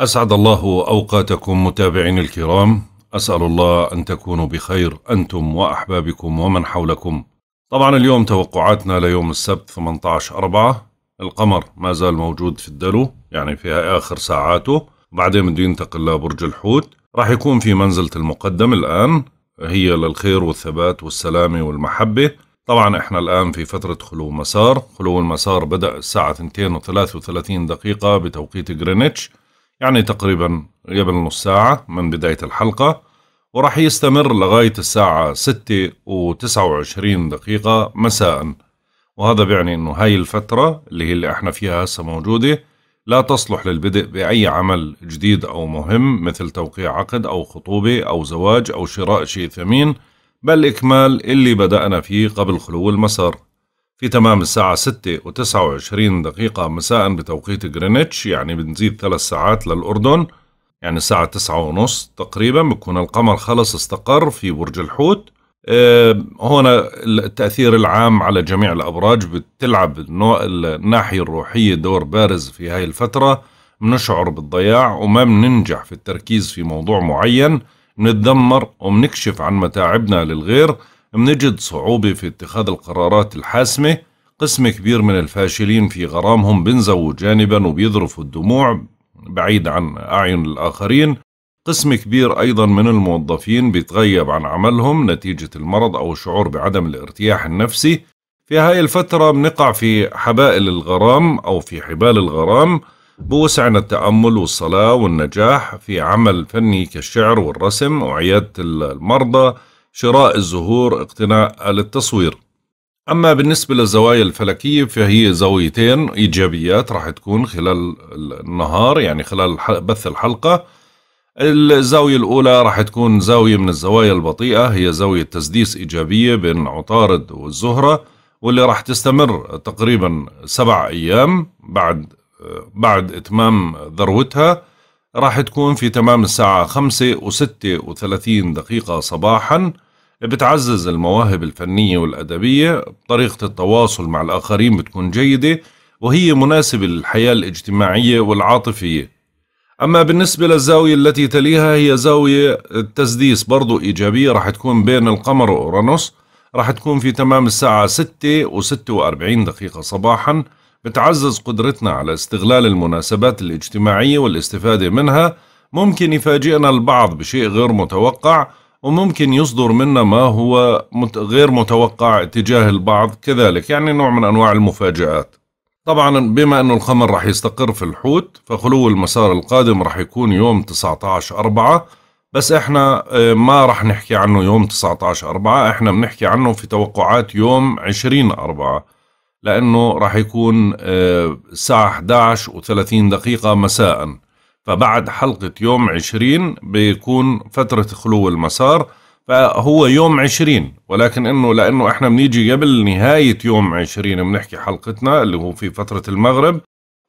أسعد الله أوقاتكم متابعين الكرام أسأل الله أن تكونوا بخير أنتم وأحبابكم ومن حولكم طبعا اليوم توقعاتنا ليوم السبت 18 أربعة القمر ما زال موجود في الدلو يعني في آخر ساعاته بعدين بده ينتقل لبرج الحوت راح يكون في منزلة المقدم الآن هي للخير والثبات والسلامة والمحبة طبعا احنا الآن في فترة خلو مسار خلو المسار بدأ الساعة 2 و33 دقيقة بتوقيت جرينتش يعني تقريبا قبل نص ساعة من بداية الحلقة وراح يستمر لغاية الساعة ستة و وعشرين دقيقة مساء وهذا بيعني انه هاي الفترة اللي هي اللي احنا فيها هسه موجودة لا تصلح للبدء بأي عمل جديد أو مهم مثل توقيع عقد أو خطوبة أو زواج أو شراء شيء ثمين بل إكمال اللي بدأنا فيه قبل خلو المسار في تمام الساعة 6 و29 دقيقة مساء بتوقيت جرينتش يعني بنزيد ثلاث ساعات للأردن يعني الساعة تسعة ونص تقريبا بكون القمر خلص استقر في برج الحوت آه، هنا التأثير العام على جميع الأبراج بتلعب الناحية الروحية دور بارز في هاي الفترة بنشعر بالضياع وما بننجح في التركيز في موضوع معين نتدمر وبنكشف عن متاعبنا للغير بنجد صعوبة في اتخاذ القرارات الحاسمة قسم كبير من الفاشلين في غرامهم بنزووا جانبا وبيذرفوا الدموع بعيد عن أعين الآخرين قسم كبير أيضا من الموظفين بيتغيب عن عملهم نتيجة المرض أو الشعور بعدم الارتياح النفسي في هاي الفترة بنقع في حبائل الغرام أو في حبال الغرام بوسعنا التأمل والصلاة والنجاح في عمل فني كالشعر والرسم وعيادة المرضى شراء الزهور اقتناء للتصوير أما بالنسبة للزوايا الفلكية فهي زاويتين إيجابيات راح تكون خلال النهار يعني خلال بث الحلقة الزاوية الأولى راح تكون زاوية من الزوايا البطيئة هي زاوية تسديس إيجابية بين عطارد والزهرة واللي راح تستمر تقريبا سبع أيام بعد بعد إتمام ذروتها راح تكون في تمام الساعة خمسة وستة وثلاثين دقيقة صباحا بتعزز المواهب الفنية والأدبية طريقة التواصل مع الآخرين بتكون جيدة وهي مناسبة للحياة الاجتماعية والعاطفية أما بالنسبة للزاوية التي تليها هي زاوية التسديس برضو إيجابية راح تكون بين القمر وأورانوس راح تكون في تمام الساعة ستة وستة وأربعين دقيقة صباحاً بتعزز قدرتنا على استغلال المناسبات الاجتماعية والاستفادة منها ممكن يفاجئنا البعض بشيء غير متوقع وممكن يصدر منا ما هو غير متوقع تجاه البعض كذلك يعني نوع من أنواع المفاجآت طبعا بما أنه الخمر رح يستقر في الحوت فخلو المسار القادم رح يكون يوم 19 أربعة بس احنا آه، ما رح نحكي عنه يوم 19 أربعة احنا بنحكي عنه في توقعات يوم 20 أربعة لأنه راح يكون آه، الساعة 11 و30 دقيقة مساء فبعد حلقة يوم 20 بيكون فترة خلو المسار فهو يوم 20 ولكن انه لانه احنا بنيجي قبل نهايه يوم 20 بنحكي حلقتنا اللي هو في فتره المغرب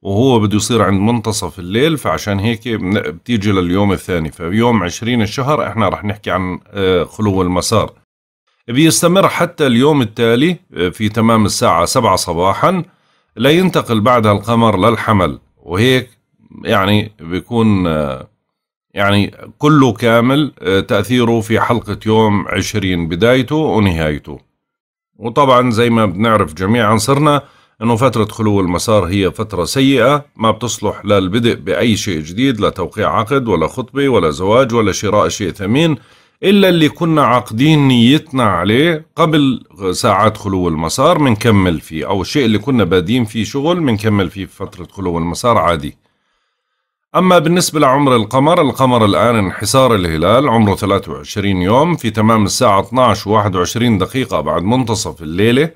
وهو بده يصير عند منتصف الليل فعشان هيك بتيجي لليوم الثاني فيوم 20 الشهر احنا رح نحكي عن آه، خلو المسار بيستمر حتى اليوم التالي آه، في تمام الساعة سبعة صباحا لا ينتقل بعدها القمر للحمل وهيك يعني بيكون آه، يعني كله كامل آه، تأثيره في حلقة يوم عشرين بدايته ونهايته وطبعا زي ما بنعرف جميعا صرنا انه فترة خلو المسار هي فترة سيئة ما بتصلح للبدء بأي شيء جديد لا توقيع عقد ولا خطبة ولا زواج ولا شراء شيء ثمين إلا اللي كنا عاقدين نيتنا عليه قبل ساعات خلو المسار منكمل فيه أو الشيء اللي كنا بادين فيه شغل منكمل فيه في فترة خلو المسار عادي أما بالنسبة لعمر القمر القمر الآن انحسار الهلال عمره 23 يوم في تمام الساعة 12 و 21 دقيقة بعد منتصف الليلة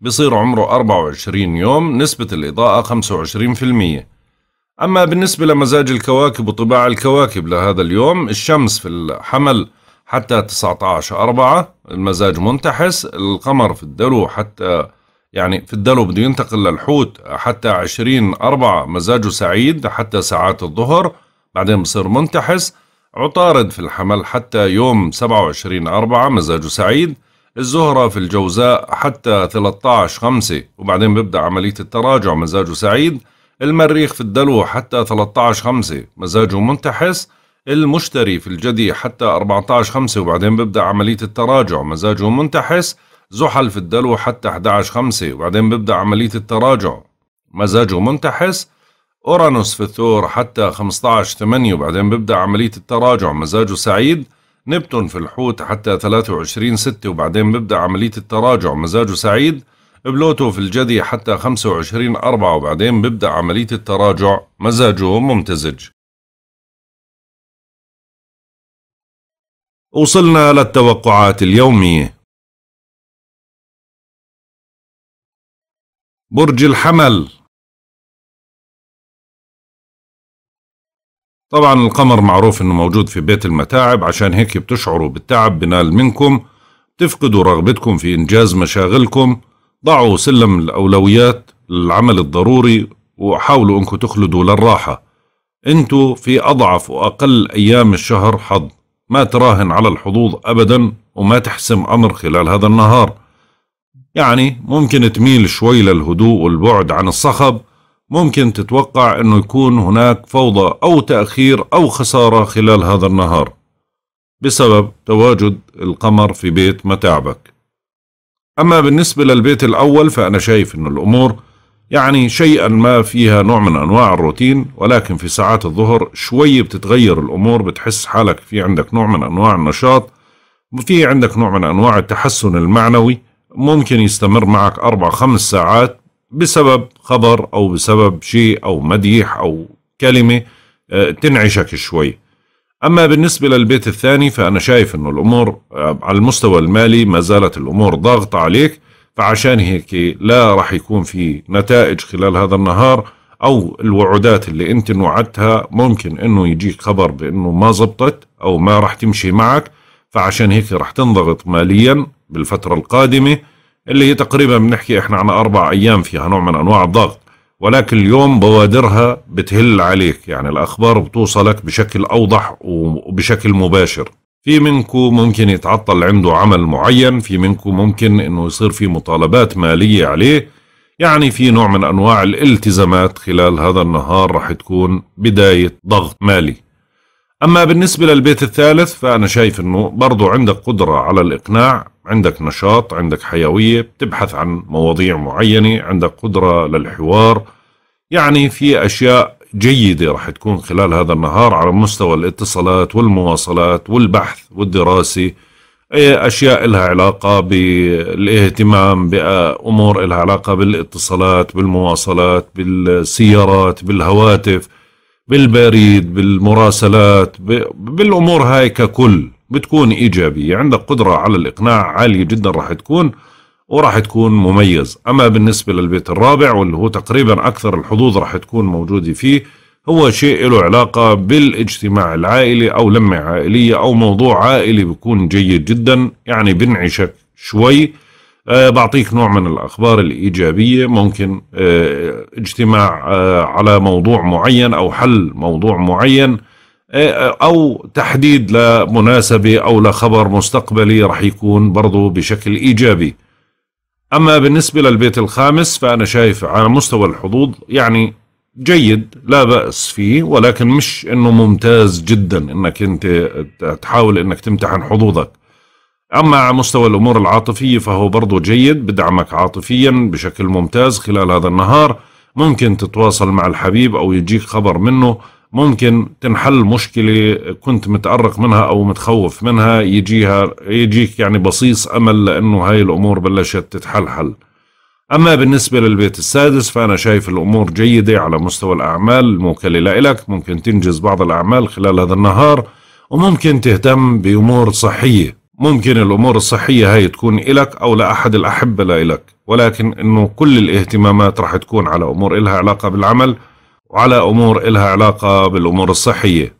بصير عمره 24 يوم نسبة الإضاءة 25% أما بالنسبة لمزاج الكواكب وطباع الكواكب لهذا اليوم الشمس في الحمل حتى 19 4 المزاج منتحس القمر في الدلو حتى يعني في الدلو بده ينتقل للحوت حتى 20 4 مزاجه سعيد حتى ساعات الظهر بعدين بصير منتحس عطارد في الحمل حتى يوم 27 4 مزاجه سعيد الزهرة في الجوزاء حتى 13 5 وبعدين بيبدأ عملية التراجع مزاجه سعيد المريخ في الدلو حتى 13 5 مزاجه منتحس المشتري في الجدي حتى 14 5 وبعدين ببدأ عملية التراجع مزاجه منتحس زحل في الدلو حتى 11 5 وبعدين ببدأ عملية التراجع مزاجه منتحس أورانوس في الثور حتى 15 8 وبعدين ببدأ عملية التراجع مزاجه سعيد نبتون في الحوت حتى 23 6 وبعدين ببدأ عملية التراجع مزاجه سعيد بلوتو في الجدي حتى 25 4 وبعدين ببدأ عملية التراجع مزاجه ممتزج وصلنا للتوقعات اليومية برج الحمل طبعا القمر معروف انه موجود في بيت المتاعب عشان هيك بتشعروا بالتعب بنال منكم تفقدوا رغبتكم في انجاز مشاغلكم ضعوا سلم الاولويات للعمل الضروري وحاولوا انكم تخلدوا للراحة انتوا في اضعف واقل ايام الشهر حظ ما تراهن على الحظوظ أبدا وما تحسم أمر خلال هذا النهار يعني ممكن تميل شوي للهدوء والبعد عن الصخب ممكن تتوقع أنه يكون هناك فوضى أو تأخير أو خسارة خلال هذا النهار بسبب تواجد القمر في بيت متاعبك أما بالنسبة للبيت الأول فأنا شايف أنه الأمور يعني شيئا ما فيها نوع من أنواع الروتين ولكن في ساعات الظهر شوي بتتغير الأمور بتحس حالك في عندك نوع من أنواع النشاط في عندك نوع من أنواع التحسن المعنوي ممكن يستمر معك أربع خمس ساعات بسبب خبر أو بسبب شيء أو مديح أو كلمة آه، تنعشك شوي أما بالنسبة للبيت الثاني فأنا شايف أنه الأمور آه، على المستوى المالي ما زالت الأمور ضاغطة عليك فعشان هيك لا راح يكون في نتائج خلال هذا النهار او الوعودات اللي انت انوعدتها ممكن انه يجيك خبر بانه ما زبطت او ما راح تمشي معك فعشان هيك راح تنضغط ماليا بالفتره القادمه اللي هي تقريبا بنحكي احنا عن اربع ايام فيها نوع من انواع الضغط ولكن اليوم بوادرها بتهل عليك يعني الاخبار بتوصلك بشكل اوضح وبشكل مباشر في منكم ممكن يتعطل عنده عمل معين في منكم ممكن انه يصير في مطالبات مالية عليه يعني في نوع من انواع الالتزامات خلال هذا النهار رح تكون بداية ضغط مالي اما بالنسبة للبيت الثالث فانا شايف انه برضو عندك قدرة على الاقناع عندك نشاط عندك حيوية بتبحث عن مواضيع معينة عندك قدرة للحوار يعني في اشياء جيدة رح تكون خلال هذا النهار على مستوى الاتصالات والمواصلات والبحث والدراسة أشياء لها علاقة بالاهتمام بأمور لها علاقة بالاتصالات بالمواصلات بالسيارات بالهواتف بالبريد بالمراسلات بالأمور هاي ككل بتكون إيجابية عندك قدرة على الإقناع عالية جدا رح تكون وراح تكون مميز أما بالنسبة للبيت الرابع واللي هو تقريبا أكثر الحظوظ راح تكون موجودة فيه هو شيء له علاقة بالاجتماع العائلي أو لمة عائلية أو موضوع عائلي بيكون جيد جدا يعني بنعشك شوي أه بعطيك نوع من الأخبار الإيجابية ممكن أه اجتماع أه على موضوع معين أو حل موضوع معين آه، أو تحديد لمناسبة أو لخبر مستقبلي رح يكون برضو بشكل إيجابي أما بالنسبة للبيت الخامس فأنا شايف على مستوى الحظوظ يعني جيد لا بأس فيه ولكن مش انه ممتاز جدا انك انت تحاول انك تمتحن حظوظك اما على مستوى الامور العاطفية فهو برضو جيد بدعمك عاطفيا بشكل ممتاز خلال هذا النهار ممكن تتواصل مع الحبيب او يجيك خبر منه ممكن تنحل مشكلة كنت متأرق منها أو متخوف منها يجيها يجيك يعني بصيص أمل لأنه هاي الأمور بلشت تتحلحل أما بالنسبة للبيت السادس فأنا شايف الأمور جيدة على مستوى الأعمال الموكلة لك ممكن تنجز بعض الأعمال خلال هذا النهار وممكن تهتم بأمور صحية ممكن الأمور الصحية هاي تكون إلك أو لأحد الأحبة لإلك ولكن أنه كل الاهتمامات رح تكون على أمور إلها علاقة بالعمل وعلى أمور إلها علاقة بالأمور الصحية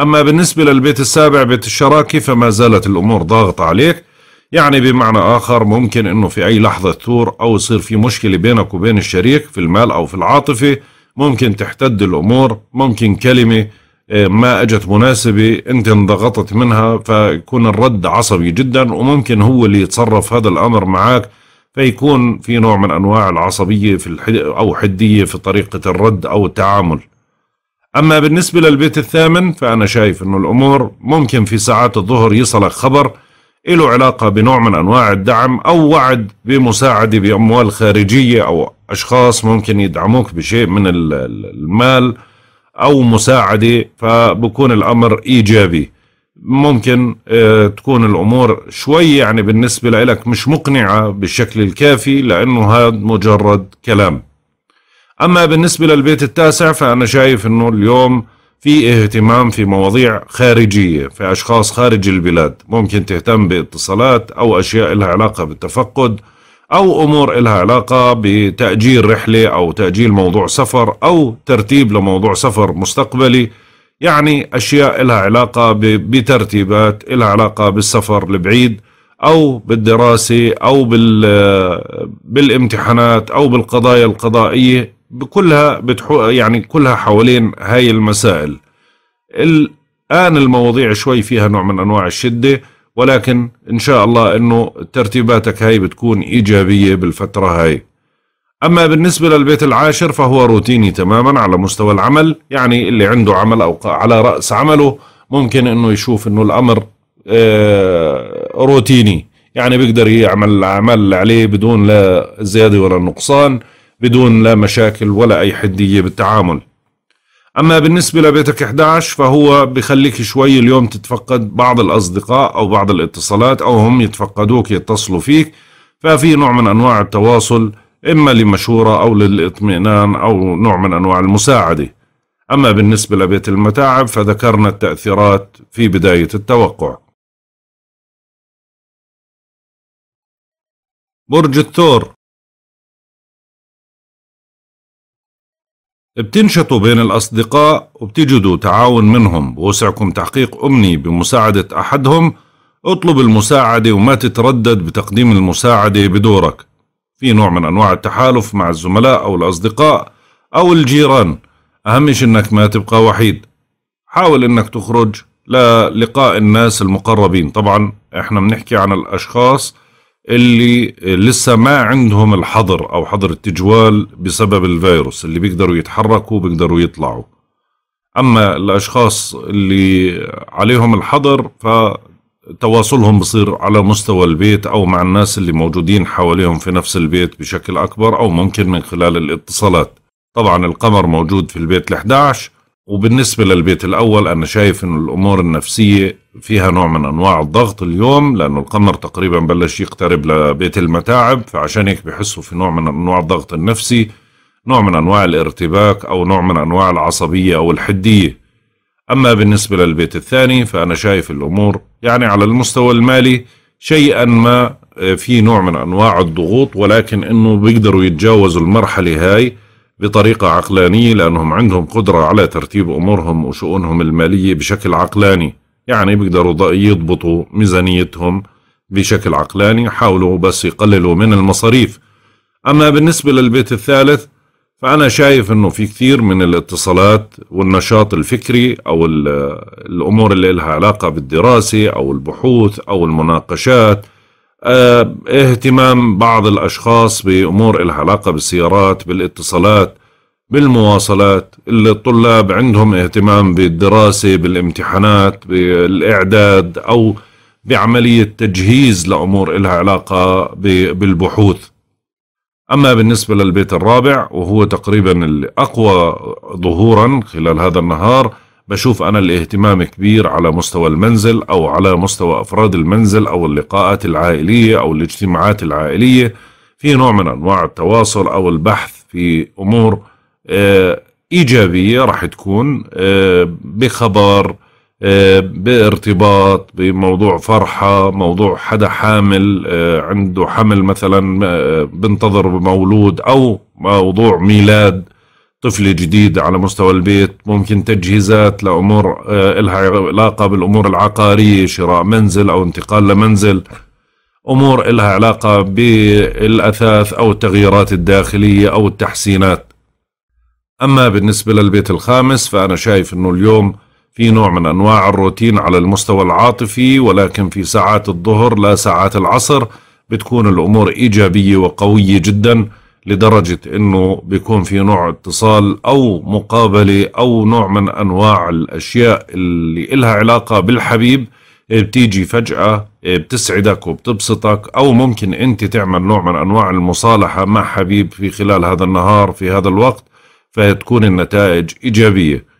أما بالنسبة للبيت السابع بيت الشراكة فما زالت الأمور ضاغطة عليك يعني بمعنى آخر ممكن أنه في أي لحظة تثور أو يصير في مشكلة بينك وبين الشريك في المال أو في العاطفة ممكن تحتد الأمور ممكن كلمة آه، ما أجت مناسبة أنت انضغطت منها فيكون الرد عصبي جدا وممكن هو اللي يتصرف هذا الأمر معك فيكون في نوع من انواع العصبيه في الحد او حديه في طريقه الرد او التعامل. اما بالنسبه للبيت الثامن فانا شايف انه الامور ممكن في ساعات الظهر يصلك خبر له علاقه بنوع من انواع الدعم او وعد بمساعده باموال خارجيه او اشخاص ممكن يدعموك بشيء من المال او مساعده فبكون الامر ايجابي. ممكن آه، تكون الأمور شوي يعني بالنسبة لك مش مقنعة بالشكل الكافي لأنه هذا مجرد كلام أما بالنسبة للبيت التاسع فأنا شايف أنه اليوم في اهتمام في مواضيع خارجية في أشخاص خارج البلاد ممكن تهتم باتصالات أو أشياء لها علاقة بالتفقد أو أمور لها علاقة بتأجيل رحلة أو تأجيل موضوع سفر أو ترتيب لموضوع سفر مستقبلي يعني أشياء لها علاقة بترتيبات لها علاقة بالسفر البعيد أو بالدراسة أو بالامتحانات أو بالقضايا القضائية كلها بتحو يعني كلها حوالين هاي المسائل الآن المواضيع شوي فيها نوع من أنواع الشدة ولكن إن شاء الله أنه ترتيباتك هاي بتكون إيجابية بالفترة هاي أما بالنسبة للبيت العاشر فهو روتيني تماما على مستوى العمل يعني اللي عنده عمل أو على رأس عمله ممكن أنه يشوف أنه الأمر آه، روتيني يعني بيقدر يعمل الأعمال اللي عليه بدون لا زيادة ولا نقصان بدون لا مشاكل ولا أي حدية بالتعامل أما بالنسبة لبيتك 11 فهو بخليك شوي اليوم تتفقد بعض الأصدقاء أو بعض الاتصالات أو هم يتفقدوك يتصلوا فيك ففي نوع من أنواع التواصل إما لمشورة أو للإطمئنان أو نوع من أنواع المساعدة أما بالنسبة لبيت المتاعب فذكرنا التأثيرات في بداية التوقع برج الثور بتنشطوا بين الأصدقاء وبتجدوا تعاون منهم بوسعكم تحقيق أمني بمساعدة أحدهم اطلب المساعدة وما تتردد بتقديم المساعدة بدورك في نوع من انواع التحالف مع الزملاء او الاصدقاء او الجيران اهم شيء انك ما تبقى وحيد حاول انك تخرج للقاء الناس المقربين طبعا احنا بنحكي عن الاشخاص اللي لسه ما عندهم الحظر او حظر التجوال بسبب الفيروس اللي بيقدروا يتحركوا بيقدروا يطلعوا اما الاشخاص اللي عليهم الحظر ف تواصلهم بصير على مستوى البيت أو مع الناس اللي موجودين حواليهم في نفس البيت بشكل أكبر أو ممكن من خلال الاتصالات طبعا القمر موجود في البيت ال11 وبالنسبة للبيت الأول أنا شايف أن الأمور النفسية فيها نوع من أنواع الضغط اليوم لأنه القمر تقريبا بلش يقترب لبيت المتاعب فعشان هيك بحسوا في نوع من أنواع الضغط النفسي نوع من أنواع الارتباك أو نوع من أنواع العصبية أو الحدية أما بالنسبة للبيت الثاني فأنا شايف الأمور يعني على المستوى المالي شيئا ما آه، في نوع من أنواع الضغوط ولكن أنه بيقدروا يتجاوزوا المرحلة هاي بطريقة عقلانية لأنهم عندهم قدرة على ترتيب أمورهم وشؤونهم المالية بشكل عقلاني يعني بيقدروا يضبطوا ميزانيتهم بشكل عقلاني حاولوا بس يقللوا من المصاريف أما بالنسبة للبيت الثالث فأنا شايف أنه في كثير من الاتصالات والنشاط الفكري أو الأمور اللي لها علاقة بالدراسة أو البحوث أو المناقشات آه، اهتمام بعض الأشخاص بأمور لها علاقة بالسيارات بالاتصالات بالمواصلات الطلاب عندهم اهتمام بالدراسة بالامتحانات بالإعداد أو بعملية تجهيز لأمور لها علاقة بالبحوث أما بالنسبة للبيت الرابع وهو تقريبا الأقوى ظهورا خلال هذا النهار بشوف أنا الاهتمام كبير على مستوى المنزل أو على مستوى أفراد المنزل أو اللقاءات العائلية أو الاجتماعات العائلية في نوع من أنواع التواصل أو البحث في أمور آه، إيجابية راح تكون آه، بخبر آه، بارتباط بموضوع فرحة موضوع حدا حامل آه، عنده حمل مثلا آه، بنتظر مولود أو موضوع ميلاد طفل جديد على مستوى البيت ممكن تجهيزات لأمور لها علاقة بالأمور العقارية شراء منزل أو انتقال لمنزل أمور لها علاقة بالأثاث أو التغييرات الداخلية أو التحسينات أما بالنسبة للبيت الخامس فأنا شايف أنه اليوم في نوع من أنواع الروتين على المستوى العاطفي ولكن في ساعات الظهر لا ساعات العصر بتكون الأمور إيجابية وقوية جدا لدرجة أنه بيكون في نوع اتصال أو مقابلة أو نوع من أنواع الأشياء اللي إلها علاقة بالحبيب بتيجي فجأة بتسعدك وبتبسطك أو ممكن أنت تعمل نوع من أنواع المصالحة مع حبيب في خلال هذا النهار في هذا الوقت فتكون النتائج إيجابية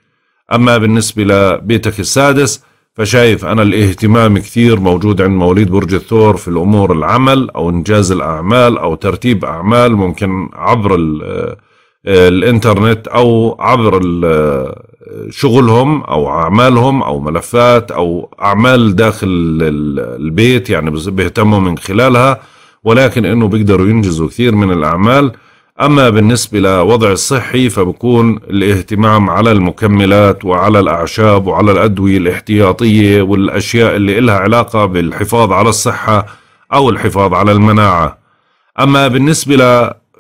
أما بالنسبة لبيتك السادس فشايف أنا الاهتمام كثير موجود عند مواليد برج الثور في الأمور العمل أو إنجاز الأعمال أو ترتيب أعمال ممكن عبر آه، الإنترنت أو عبر آه، شغلهم أو أعمالهم أو ملفات أو أعمال داخل البيت يعني بيهتموا من خلالها ولكن إنه بيقدروا ينجزوا كثير من الأعمال أما بالنسبة لوضع الصحي فبكون الاهتمام على المكملات وعلى الأعشاب وعلى الأدوية الاحتياطية والأشياء اللي إلها علاقة بالحفاظ على الصحة أو الحفاظ على المناعة أما بالنسبة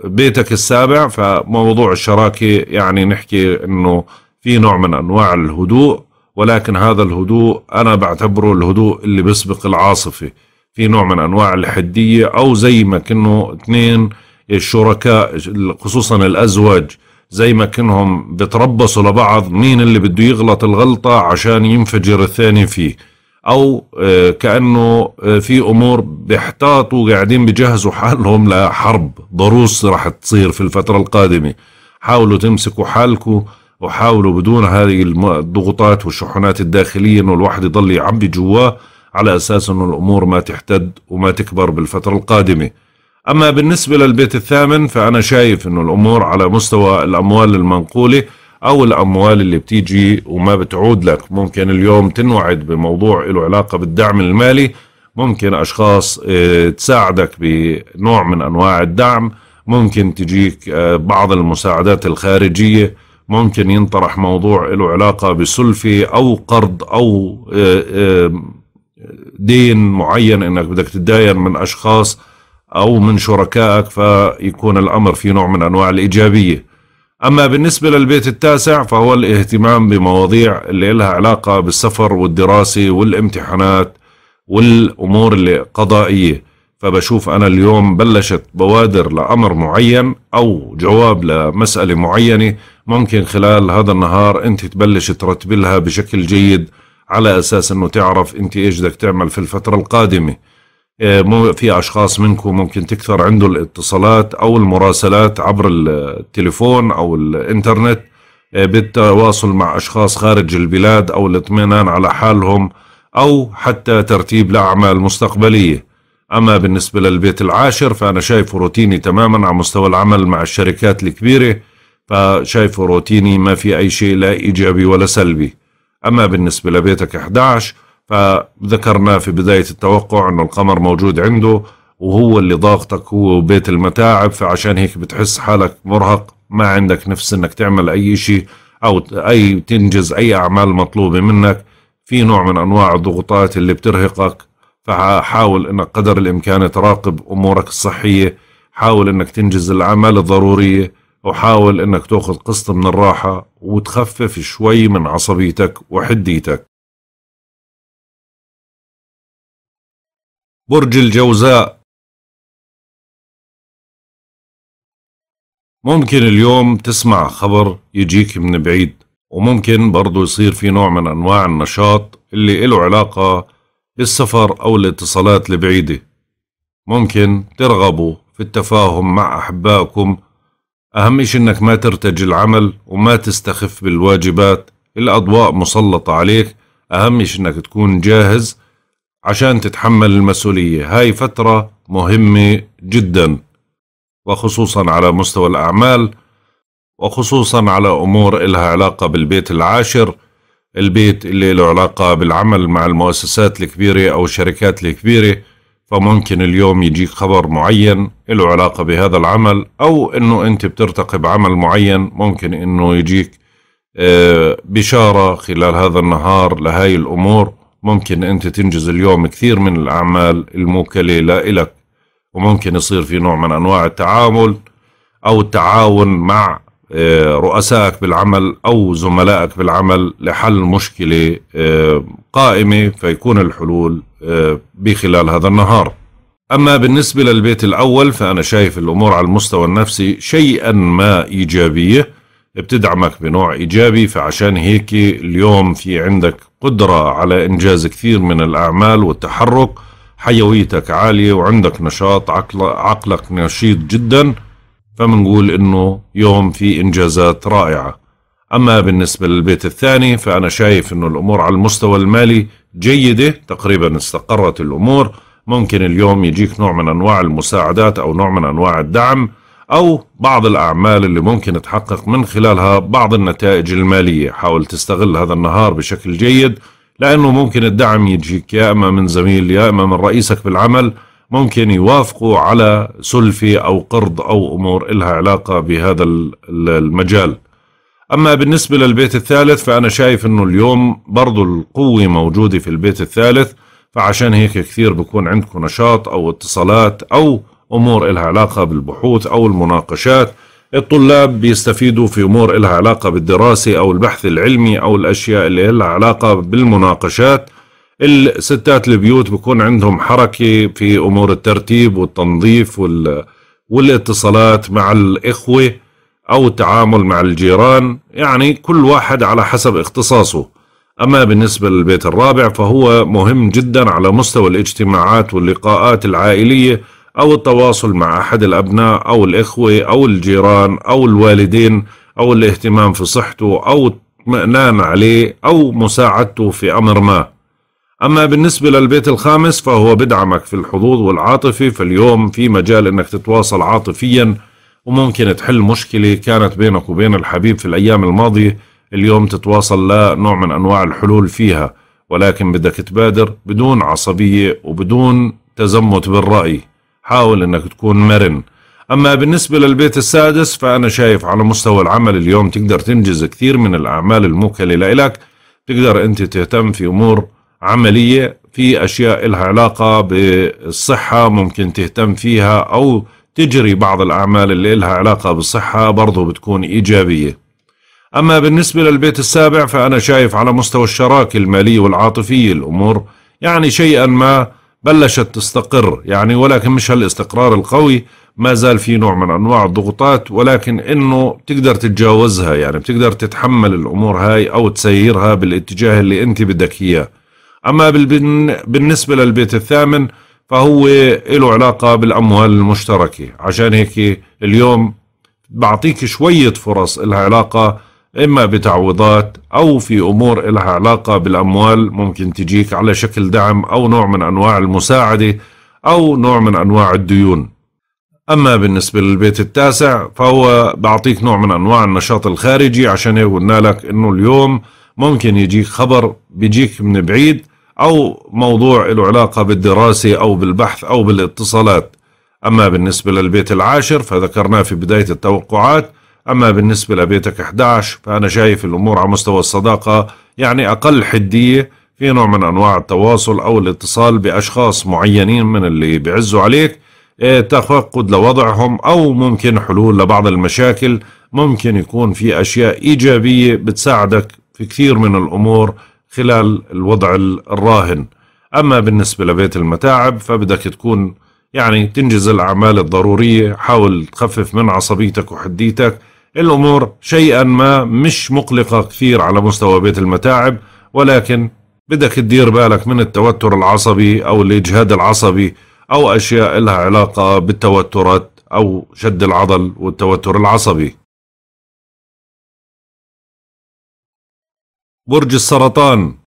لبيتك السابع فموضوع الشراكة يعني نحكي أنه في نوع من أنواع الهدوء ولكن هذا الهدوء أنا بعتبره الهدوء اللي بيسبق العاصفة في نوع من أنواع الحدية أو زي ما كنه اثنين الشركاء خصوصا الازواج زي ما كانهم بتربصوا لبعض مين اللي بده يغلط الغلطه عشان ينفجر الثاني فيه او آه، كانه آه، في امور بيحتاطوا قاعدين بجهزوا حالهم لحرب ضروس راح تصير في الفتره القادمه حاولوا تمسكوا حالكم وحاولوا بدون هذه الضغوطات والشحنات الداخليه انه الواحد يضل يعبي جواه على اساس انه الامور ما تحتد وما تكبر بالفتره القادمه أما بالنسبة للبيت الثامن فأنا شايف أنه الأمور على مستوى الأموال المنقولة أو الأموال اللي بتيجي وما بتعود لك ممكن اليوم تنوعد بموضوع له علاقة بالدعم المالي ممكن أشخاص آه، تساعدك بنوع من أنواع الدعم ممكن تجيك آه، بعض المساعدات الخارجية ممكن ينطرح موضوع له علاقة بسلفة أو قرض أو آه، دين معين أنك بدك تتداين من أشخاص أو من شركائك فيكون الأمر في نوع من أنواع الإيجابية أما بالنسبة للبيت التاسع فهو الاهتمام بمواضيع اللي لها علاقة بالسفر والدراسة والامتحانات والأمور القضائية فبشوف أنا اليوم بلشت بوادر لأمر معين أو جواب لمسألة معينة ممكن خلال هذا النهار أنت تبلش ترتب لها بشكل جيد على أساس أنه تعرف أنت إيش بدك تعمل في الفترة القادمة آه، في اشخاص منكم ممكن تكثر عنده الاتصالات او المراسلات عبر التليفون او الانترنت آه، بالتواصل مع اشخاص خارج البلاد او الاطمئنان على حالهم او حتى ترتيب لاعمال مستقبليه اما بالنسبه للبيت العاشر فانا شايفه روتيني تماما على مستوى العمل مع الشركات الكبيره فشايفه روتيني ما في اي شيء لا ايجابي ولا سلبي اما بالنسبه لبيتك 11 فذكرنا في بداية التوقع أنه القمر موجود عنده وهو اللي ضاغطك هو بيت المتاعب فعشان هيك بتحس حالك مرهق ما عندك نفس انك تعمل اي شيء او اي تنجز اي اعمال مطلوبه منك في نوع من انواع الضغوطات اللي بترهقك فحاول انك قدر الامكان تراقب امورك الصحيه حاول انك تنجز الاعمال الضروريه وحاول انك تاخذ قسط من الراحه وتخفف شوي من عصبيتك وحديتك برج الجوزاء ممكن اليوم تسمع خبر يجيك من بعيد وممكن برضو يصير في نوع من أنواع النشاط اللي له علاقة بالسفر أو الاتصالات البعيدة ممكن ترغبوا في التفاهم مع أحبائكم أهم إشي إنك ما ترتجي العمل وما تستخف بالواجبات الأضواء مسلطة عليك أهم إشي إنك تكون جاهز عشان تتحمل المسؤولية هاي فترة مهمة جدا وخصوصا على مستوى الأعمال وخصوصا على أمور إلها علاقة بالبيت العاشر البيت اللي له علاقة بالعمل مع المؤسسات الكبيرة أو الشركات الكبيرة فممكن اليوم يجيك خبر معين له علاقة بهذا العمل أو أنه أنت بترتقب عمل معين ممكن أنه يجيك آه، بشارة خلال هذا النهار لهاي الأمور ممكن أنت تنجز اليوم كثير من الأعمال الموكلة لإلك وممكن يصير في نوع من أنواع التعامل أو التعاون مع آه، رؤسائك بالعمل أو زملائك بالعمل لحل مشكلة آه، قائمة فيكون الحلول آه، بخلال هذا النهار أما بالنسبة للبيت الأول فأنا شايف الأمور على المستوى النفسي شيئا ما إيجابية بتدعمك بنوع ايجابي فعشان هيك اليوم في عندك قدره على انجاز كثير من الاعمال والتحرك حيويتك عاليه وعندك نشاط عقل عقلك نشيط جدا فمنقول انه يوم في انجازات رائعه اما بالنسبه للبيت الثاني فانا شايف انه الامور على المستوى المالي جيده تقريبا استقرت الامور ممكن اليوم يجيك نوع من انواع المساعدات او نوع من انواع الدعم أو بعض الأعمال اللي ممكن تحقق من خلالها بعض النتائج المالية حاول تستغل هذا النهار بشكل جيد لأنه ممكن الدعم يجيك يا إما من زميل يا إما من رئيسك بالعمل ممكن يوافقوا على سلفة أو قرض أو أمور إلها علاقة بهذا المجال أما بالنسبة للبيت الثالث فأنا شايف أنه اليوم برضو القوة موجودة في البيت الثالث فعشان هيك كثير بكون عندكم نشاط أو اتصالات أو أمور إلها علاقة بالبحوث أو المناقشات الطلاب بيستفيدوا في أمور إلها علاقة بالدراسة أو البحث العلمي أو الأشياء اللي إلها علاقة بالمناقشات الستات البيوت بكون عندهم حركة في أمور الترتيب والتنظيف وال... والاتصالات مع الإخوة أو التعامل مع الجيران يعني كل واحد على حسب اختصاصه أما بالنسبة للبيت الرابع فهو مهم جدا على مستوى الاجتماعات واللقاءات العائلية أو التواصل مع أحد الأبناء أو الإخوة أو الجيران أو الوالدين أو الاهتمام في صحته أو اطمئنان عليه أو مساعدته في أمر ما أما بالنسبة للبيت الخامس فهو بدعمك في الحظوظ والعاطفة فاليوم في مجال أنك تتواصل عاطفيا وممكن تحل مشكلة كانت بينك وبين الحبيب في الأيام الماضية اليوم تتواصل لنوع من أنواع الحلول فيها ولكن بدك تبادر بدون عصبية وبدون تزمت بالرأي حاول انك تكون مرن اما بالنسبة للبيت السادس فانا شايف على مستوى العمل اليوم تقدر تنجز كثير من الاعمال الموكلة لك تقدر انت تهتم في امور عملية في اشياء لها علاقة بالصحة ممكن تهتم فيها او تجري بعض الاعمال اللي لها علاقة بالصحة برضو بتكون ايجابية اما بالنسبة للبيت السابع فانا شايف على مستوى الشراكة المالية والعاطفية الامور يعني شيئا ما بلشت تستقر يعني ولكن مش هالاستقرار القوي ما زال في نوع من انواع الضغوطات ولكن انه بتقدر تتجاوزها يعني بتقدر تتحمل الامور هاي او تسيرها بالاتجاه اللي انت بدك اياه اما بالنسبه للبيت الثامن فهو له علاقه بالاموال المشتركه عشان هيك اليوم بعطيك شويه فرص لها علاقه إما بتعويضات أو في أمور إلها علاقة بالأموال ممكن تجيك على شكل دعم أو نوع من أنواع المساعدة أو نوع من أنواع الديون أما بالنسبة للبيت التاسع فهو بعطيك نوع من أنواع النشاط الخارجي عشان هيك قلنا لك إنه اليوم ممكن يجيك خبر بيجيك من بعيد أو موضوع له علاقة بالدراسة أو بالبحث أو بالاتصالات أما بالنسبة للبيت العاشر فذكرناه في بداية التوقعات أما بالنسبة لبيتك 11 فأنا شايف الأمور على مستوى الصداقة يعني أقل حدية في نوع من أنواع التواصل أو الاتصال بأشخاص معينين من اللي بيعزوا عليك إيه، تفقد لوضعهم أو ممكن حلول لبعض المشاكل ممكن يكون في أشياء إيجابية بتساعدك في كثير من الأمور خلال الوضع الراهن أما بالنسبة لبيت المتاعب فبدك تكون يعني تنجز الأعمال الضرورية حاول تخفف من عصبيتك وحديتك الأمور شيئا ما مش مقلقة كثير على مستوى بيت المتاعب ولكن بدك تدير بالك من التوتر العصبي أو الإجهاد العصبي أو أشياء لها علاقة بالتوترات أو شد العضل والتوتر العصبي برج السرطان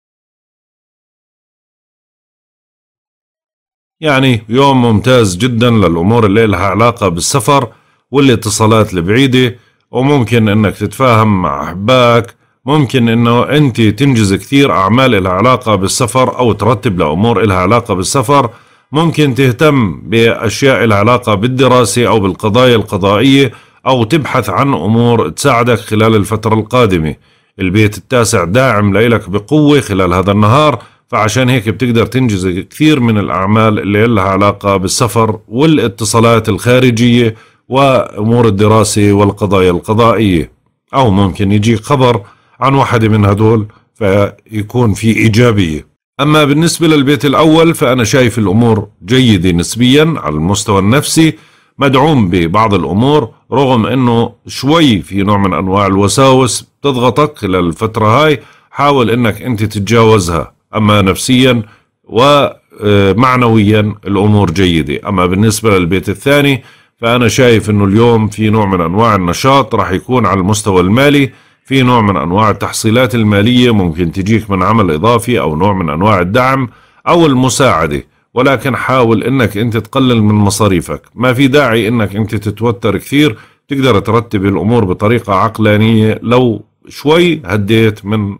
يعني يوم ممتاز جدا للأمور اللي لها علاقة بالسفر والاتصالات البعيدة وممكن انك تتفاهم مع احبائك ممكن انه انت تنجز كثير اعمال لها علاقه بالسفر او ترتب لامور لها علاقه بالسفر ممكن تهتم باشياء لها علاقه بالدراسه او بالقضايا القضائيه او تبحث عن امور تساعدك خلال الفتره القادمه البيت التاسع داعم لإلك بقوة خلال هذا النهار فعشان هيك بتقدر تنجز كثير من الأعمال اللي لها علاقة بالسفر والاتصالات الخارجية وامور الدراسه والقضايا القضائيه او ممكن يجيك خبر عن واحد من هدول فيكون في ايجابيه اما بالنسبه للبيت الاول فانا شايف الامور جيده نسبيا على المستوى النفسي مدعوم ببعض الامور رغم انه شوي في نوع من انواع الوساوس بتضغطك خلال الفتره هاي حاول انك انت تتجاوزها اما نفسيا ومعنويا الامور جيده اما بالنسبه للبيت الثاني فأنا شايف أنه اليوم في نوع من أنواع النشاط راح يكون على المستوى المالي في نوع من أنواع التحصيلات المالية ممكن تجيك من عمل إضافي أو نوع من أنواع الدعم أو المساعدة ولكن حاول أنك أنت تقلل من مصاريفك ما في داعي أنك أنت تتوتر كثير تقدر ترتب الأمور بطريقة عقلانية لو شوي هديت من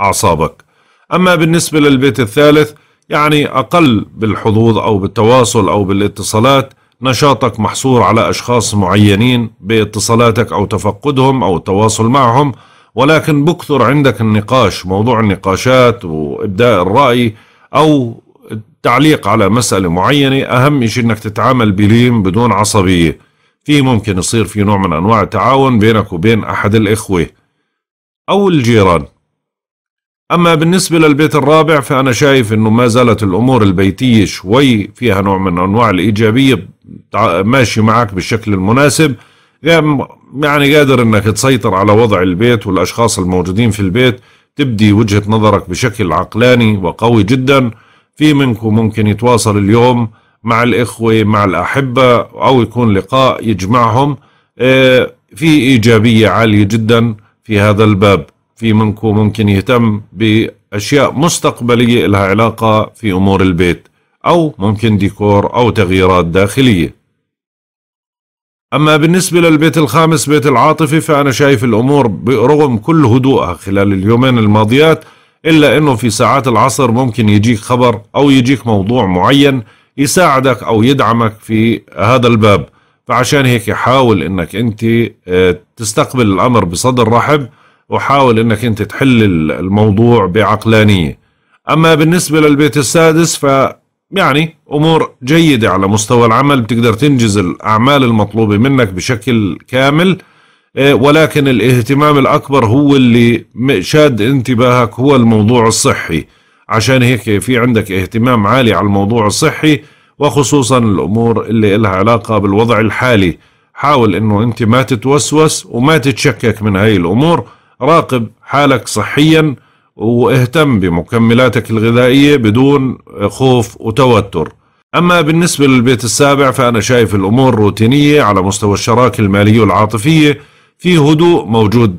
أعصابك أما بالنسبة للبيت الثالث يعني أقل بالحظوظ أو بالتواصل أو بالاتصالات نشاطك محصور على أشخاص معينين باتصالاتك أو تفقدهم أو التواصل معهم ولكن بكثر عندك النقاش موضوع النقاشات وإبداء الرأي أو التعليق على مسألة معينة أهم شيء أنك تتعامل بليم بدون عصبية في ممكن يصير في نوع من أنواع التعاون بينك وبين أحد الإخوة أو الجيران أما بالنسبة للبيت الرابع فأنا شايف أنه ما زالت الأمور البيتية شوي فيها نوع من أنواع الإيجابية ماشي معك بالشكل المناسب يعني قادر أنك تسيطر على وضع البيت والأشخاص الموجودين في البيت تبدي وجهة نظرك بشكل عقلاني وقوي جدا في منكم ممكن يتواصل اليوم مع الإخوة مع الأحبة أو يكون لقاء يجمعهم آه، في إيجابية عالية جدا في هذا الباب في منكم ممكن يهتم بأشياء مستقبلية لها علاقة في أمور البيت أو ممكن ديكور أو تغييرات داخلية أما بالنسبة للبيت الخامس بيت العاطفة فأنا شايف الأمور برغم كل هدوءها خلال اليومين الماضيات إلا أنه في ساعات العصر ممكن يجيك خبر أو يجيك موضوع معين يساعدك أو يدعمك في هذا الباب فعشان هيك حاول أنك أنت آه، تستقبل الأمر بصدر رحب وحاول انك انت تحل الموضوع بعقلانيه اما بالنسبه للبيت السادس ف يعني امور جيده على مستوى العمل بتقدر تنجز الاعمال المطلوبه منك بشكل كامل إيه، ولكن الاهتمام الاكبر هو اللي شاد انتباهك هو الموضوع الصحي عشان هيك في عندك اهتمام عالي على الموضوع الصحي وخصوصا الامور اللي لها علاقه بالوضع الحالي حاول انه انت ما تتوسوس وما تتشكك من هاي الامور راقب حالك صحيا واهتم بمكملاتك الغذائية بدون خوف وتوتر أما بالنسبة للبيت السابع فأنا شايف الأمور روتينية على مستوى الشراكة المالية والعاطفية في هدوء موجود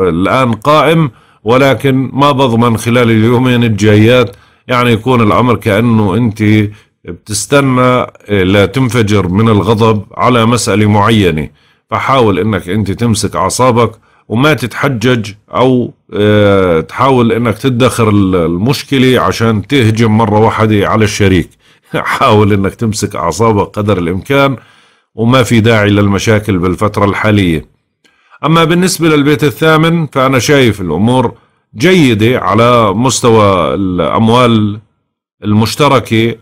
الآن قائم ولكن ما بضمن خلال اليومين الجايات يعني يكون الأمر كأنه أنت بتستنى لا تنفجر من الغضب على مسألة معينة فحاول أنك أنت تمسك أعصابك وما تتحجج او آه، تحاول انك تدخر المشكله عشان تهجم مره واحده على الشريك حاول انك تمسك اعصابك قدر الامكان وما في داعي للمشاكل بالفتره الحاليه اما بالنسبه للبيت الثامن فانا شايف الامور جيده على مستوى الاموال المشتركه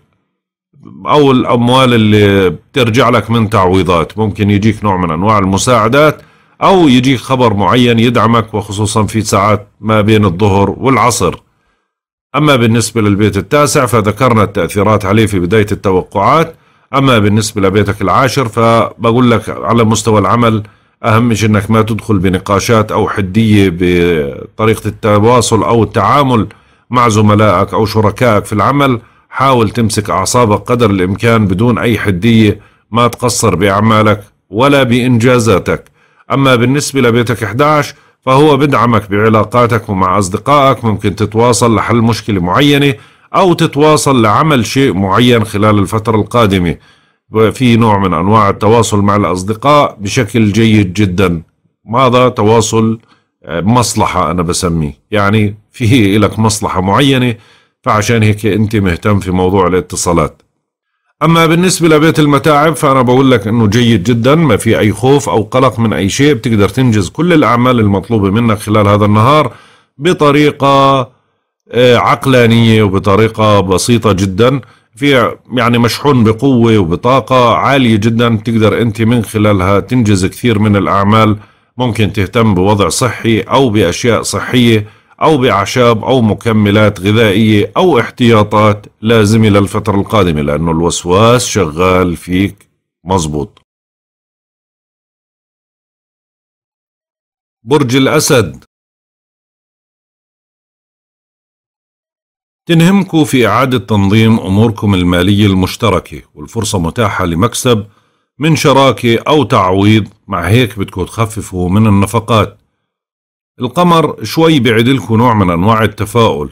او الاموال اللي بترجع لك من تعويضات ممكن يجيك نوع من انواع المساعدات أو يجيك خبر معين يدعمك وخصوصا في ساعات ما بين الظهر والعصر أما بالنسبة للبيت التاسع فذكرنا التأثيرات عليه في بداية التوقعات أما بالنسبة لبيتك العاشر فبقول لك على مستوى العمل أهم شيء أنك ما تدخل بنقاشات أو حدية بطريقة التواصل أو التعامل مع زملائك أو شركائك في العمل حاول تمسك أعصابك قدر الإمكان بدون أي حدية ما تقصر بأعمالك ولا بإنجازاتك أما بالنسبة لبيتك 11 فهو بدعمك بعلاقاتك ومع أصدقائك ممكن تتواصل لحل مشكلة معينة أو تتواصل لعمل شيء معين خلال الفترة القادمة في نوع من أنواع التواصل مع الأصدقاء بشكل جيد جدا هذا تواصل آه، مصلحة أنا بسميه يعني فيه لك مصلحة معينة فعشان هيك أنت مهتم في موضوع الاتصالات اما بالنسبه لبيت المتاعب فانا بقول لك انه جيد جدا ما في اي خوف او قلق من اي شيء بتقدر تنجز كل الاعمال المطلوبه منك خلال هذا النهار بطريقه آه، عقلانيه وبطريقه بسيطه جدا في يعني مشحون بقوه وبطاقه عاليه جدا تقدر انت من خلالها تنجز كثير من الاعمال ممكن تهتم بوضع صحي او باشياء صحيه أو بأعشاب أو مكملات غذائية أو احتياطات لازمة للفترة القادمة لأنه الوسواس شغال فيك مزبوط برج الأسد تنهمكم في إعادة تنظيم أموركم المالية المشتركة والفرصة متاحة لمكسب من شراكة أو تعويض مع هيك بدكم تخففوا من النفقات القمر شوي بعد لكم نوع من أنواع التفاؤل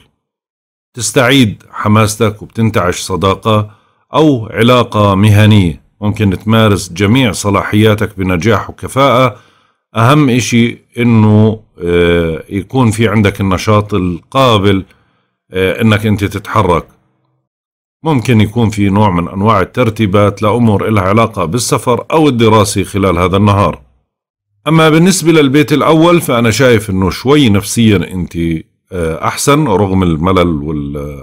تستعيد حماستك وبتنتعش صداقة أو علاقة مهنية ممكن تمارس جميع صلاحياتك بنجاح وكفاءة أهم إشي إنه آه، يكون في عندك النشاط القابل آه، إنك أنت تتحرك ممكن يكون في نوع من أنواع الترتيبات لأمور لها علاقة بالسفر أو الدراسة خلال هذا النهار اما بالنسبه للبيت الاول فانا شايف انه شوي نفسيا انت آه، احسن رغم الملل وال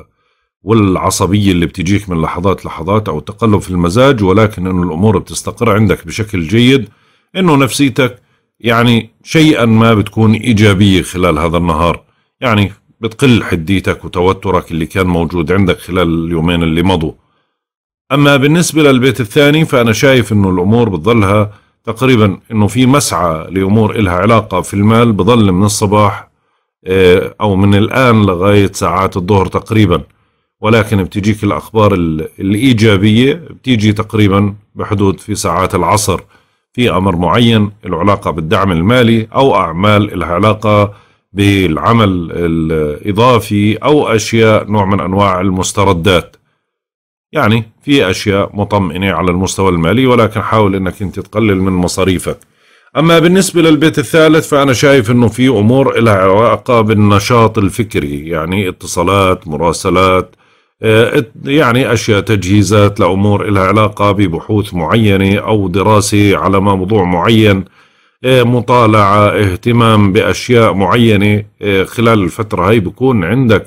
والعصبية اللي بتجيك من لحظات لحظات أو تقلب في المزاج ولكن أنه الأمور بتستقر عندك بشكل جيد أنه نفسيتك يعني شيئا ما بتكون إيجابية خلال هذا النهار يعني بتقل حديتك وتوترك اللي كان موجود عندك خلال اليومين اللي مضوا أما بالنسبة للبيت الثاني فأنا شايف أنه الأمور بتظلها تقريبا انه في مسعى لامور إلها علاقه في المال بظل من الصباح آه، او من الان لغايه ساعات الظهر تقريبا ولكن بتجيك الاخبار الايجابيه بتيجي تقريبا بحدود في ساعات العصر في امر معين له علاقه بالدعم المالي او اعمال لها علاقه بالعمل الاضافي او اشياء نوع من انواع المستردات يعني في أشياء مطمئنة على المستوى المالي ولكن حاول أنك أنت تقلل من مصاريفك أما بالنسبة للبيت الثالث فأنا شايف أنه في أمور لها علاقة بالنشاط الفكري يعني اتصالات مراسلات آه، يعني أشياء تجهيزات لأمور لها علاقة ببحوث معينة أو دراسة على موضوع معين آه، مطالعة اهتمام بأشياء معينة آه، خلال الفترة هاي بكون عندك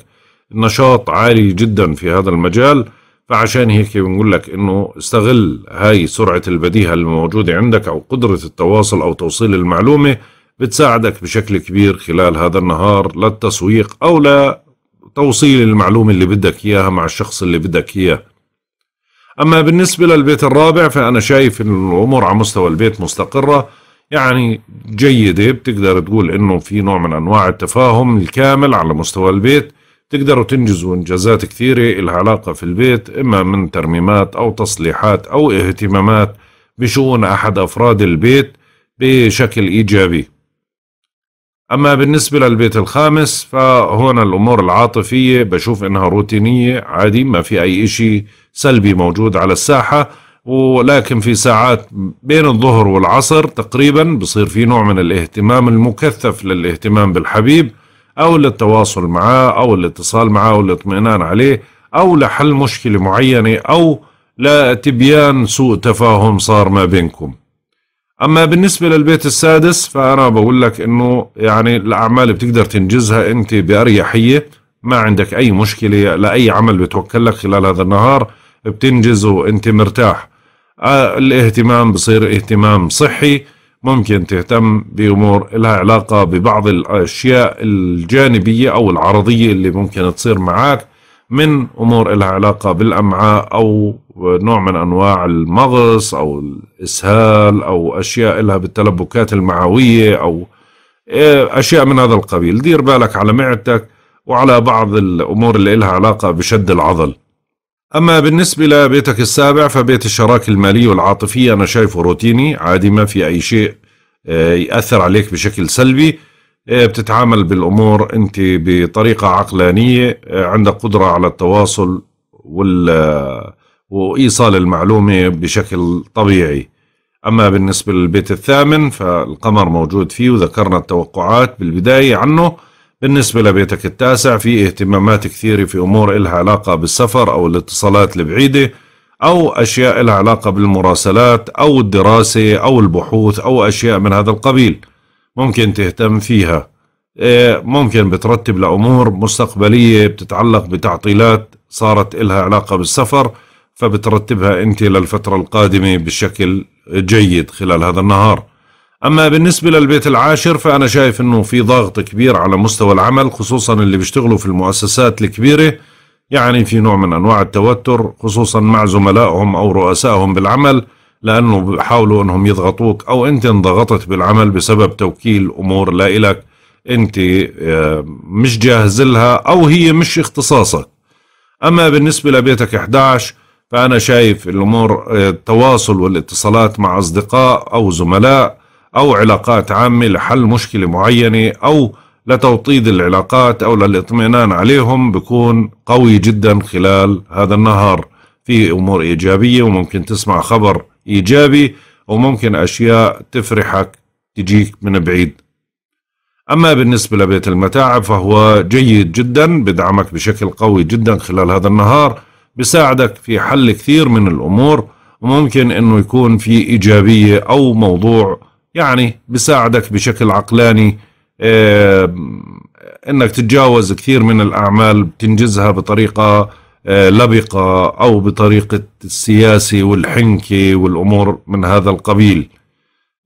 نشاط عالي جدا في هذا المجال فعشان هيك بنقول لك انه استغل هاي سرعة البديهة الموجودة عندك او قدرة التواصل او توصيل المعلومة بتساعدك بشكل كبير خلال هذا النهار للتسويق او لتوصيل المعلومة اللي بدك اياها مع الشخص اللي بدك اياه اما بالنسبة للبيت الرابع فانا شايف الامور على مستوى البيت مستقرة يعني جيدة بتقدر تقول انه في نوع من انواع التفاهم الكامل على مستوى البيت تقدروا تنجزوا إنجازات كثيرة إلها علاقة في البيت إما من ترميمات أو تصليحات أو اهتمامات بشؤون أحد أفراد البيت بشكل إيجابي أما بالنسبة للبيت الخامس فهنا الأمور العاطفية بشوف إنها روتينية عادي ما في أي إشي سلبي موجود على الساحة ولكن في ساعات بين الظهر والعصر تقريبا بصير في نوع من الاهتمام المكثف للاهتمام بالحبيب أو للتواصل معه أو الاتصال معه أو الاطمئنان عليه أو لحل مشكلة معينة أو لتبيان سوء تفاهم صار ما بينكم أما بالنسبة للبيت السادس فأنا بقول لك أنه يعني الأعمال بتقدر تنجزها أنت بأريحية ما عندك أي مشكلة لأي عمل بتوكل لك خلال هذا النهار بتنجزه أنت مرتاح آه، الاهتمام بصير اهتمام صحي ممكن تهتم بأمور لها علاقة ببعض الأشياء الجانبية أو العرضية اللي ممكن تصير معك من أمور لها علاقة بالأمعاء أو نوع من أنواع المغص أو الإسهال أو أشياء لها بالتلبكات المعوية أو آه، أشياء من هذا القبيل دير بالك على معدتك وعلى بعض الأمور اللي لها علاقة بشد العضل أما بالنسبة لبيتك السابع فبيت الشراكة المالية والعاطفية أنا شايفه روتيني عادي ما في أي شيء آه، يأثر عليك بشكل سلبي آه، بتتعامل بالأمور أنت بطريقة عقلانية آه، عندك قدرة على التواصل وال وإيصال المعلومة بشكل طبيعي أما بالنسبة للبيت الثامن فالقمر موجود فيه وذكرنا التوقعات بالبداية عنه بالنسبة لبيتك التاسع في اهتمامات كثيرة في أمور إلها علاقة بالسفر أو الاتصالات البعيدة أو أشياء إلها علاقة بالمراسلات أو الدراسة أو البحوث أو أشياء من هذا القبيل ممكن تهتم فيها إيه، ممكن بترتب لأمور مستقبلية بتتعلق بتعطيلات صارت إلها علاقة بالسفر فبترتبها أنت للفترة القادمة بشكل جيد خلال هذا النهار أما بالنسبة للبيت العاشر فأنا شايف أنه في ضغط كبير على مستوى العمل خصوصا اللي بيشتغلوا في المؤسسات الكبيرة يعني في نوع من أنواع التوتر خصوصا مع زملائهم أو رؤسائهم بالعمل لأنه بحاولوا أنهم يضغطوك أو أنت انضغطت بالعمل بسبب توكيل أمور لا إلك أنت آه، مش جاهز لها أو هي مش اختصاصك أما بالنسبة لبيتك 11 فأنا شايف الأمور آه، التواصل والاتصالات مع أصدقاء أو زملاء أو علاقات عامة لحل مشكلة معينة أو لتوطيد العلاقات أو للاطمئنان عليهم بكون قوي جدا خلال هذا النهار في أمور إيجابية وممكن تسمع خبر إيجابي وممكن أشياء تفرحك تجيك من بعيد أما بالنسبة لبيت المتاعب فهو جيد جدا بدعمك بشكل قوي جدا خلال هذا النهار بساعدك في حل كثير من الأمور وممكن أنه يكون في إيجابية أو موضوع يعني بساعدك بشكل عقلاني آه، انك تتجاوز كثير من الاعمال بتنجزها بطريقه آه، لبقه او بطريقه السياسه والحنكه والامور من هذا القبيل.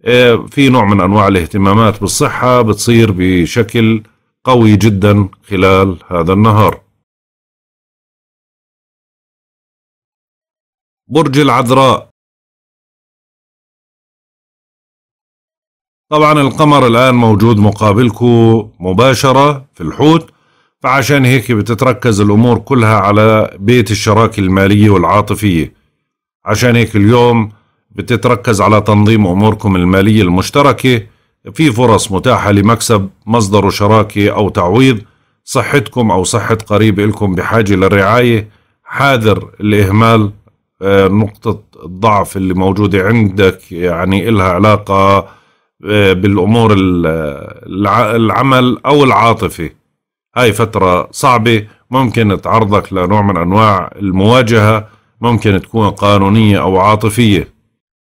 آه، في نوع من انواع الاهتمامات بالصحه بتصير بشكل قوي جدا خلال هذا النهار. برج العذراء طبعا القمر الآن موجود مقابلكم مباشرة في الحوت فعشان هيك بتتركز الأمور كلها على بيت الشراكة المالية والعاطفية عشان هيك اليوم بتتركز على تنظيم أموركم المالية المشتركة في فرص متاحة لمكسب مصدر شراكة أو تعويض صحتكم أو صحة قريب إلكم بحاجة للرعاية حاذر الإهمال آه، نقطة الضعف اللي موجودة عندك يعني إلها علاقة آه، بالامور العمل او العاطفي هاي فتره صعبه ممكن تعرضك لنوع من انواع المواجهه ممكن تكون قانونيه او عاطفيه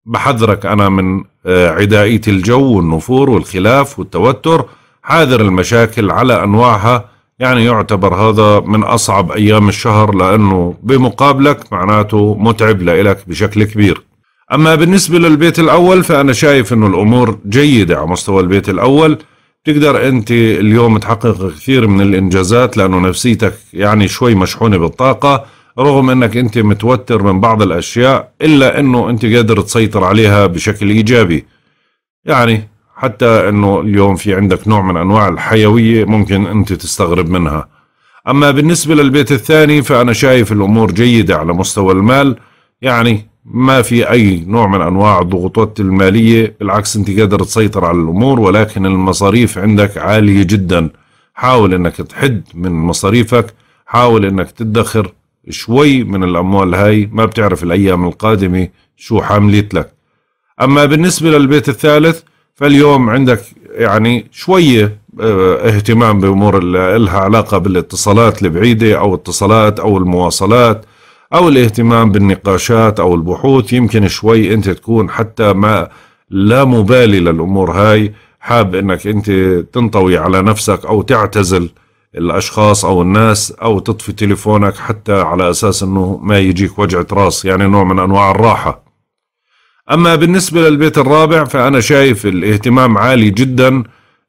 بحذرك انا من آه، عدائيه الجو والنفور والخلاف والتوتر حاذر المشاكل على انواعها يعني يعتبر هذا من اصعب ايام الشهر لانه بمقابلك معناته متعب لك بشكل كبير أما بالنسبة للبيت الأول فأنا شايف أنه الأمور جيدة على مستوى البيت الأول تقدر أنت اليوم تحقق كثير من الإنجازات لأنه نفسيتك يعني شوي مشحونة بالطاقة رغم أنك أنت متوتر من بعض الأشياء إلا أنه أنت قادر تسيطر عليها بشكل إيجابي يعني حتى أنه اليوم في عندك نوع من أنواع الحيوية ممكن أنت تستغرب منها أما بالنسبة للبيت الثاني فأنا شايف الأمور جيدة على مستوى المال يعني ما في أي نوع من أنواع الضغوطات المالية بالعكس أنت قادر تسيطر على الأمور ولكن المصاريف عندك عالية جدا حاول أنك تحد من مصاريفك حاول أنك تدخر شوي من الأموال هاي ما بتعرف الأيام القادمة شو حملت لك أما بالنسبة للبيت الثالث فاليوم عندك يعني شوية آه، اهتمام بأمور لها علاقة بالاتصالات البعيدة أو اتصالات أو المواصلات او الاهتمام بالنقاشات او البحوث يمكن شوي انت تكون حتى ما لا مبالي للامور هاي حاب انك انت تنطوي على نفسك او تعتزل الاشخاص او الناس او تطفي تليفونك حتى على اساس انه ما يجيك وجعة راس يعني نوع من انواع الراحة اما بالنسبة للبيت الرابع فانا شايف الاهتمام عالي جدا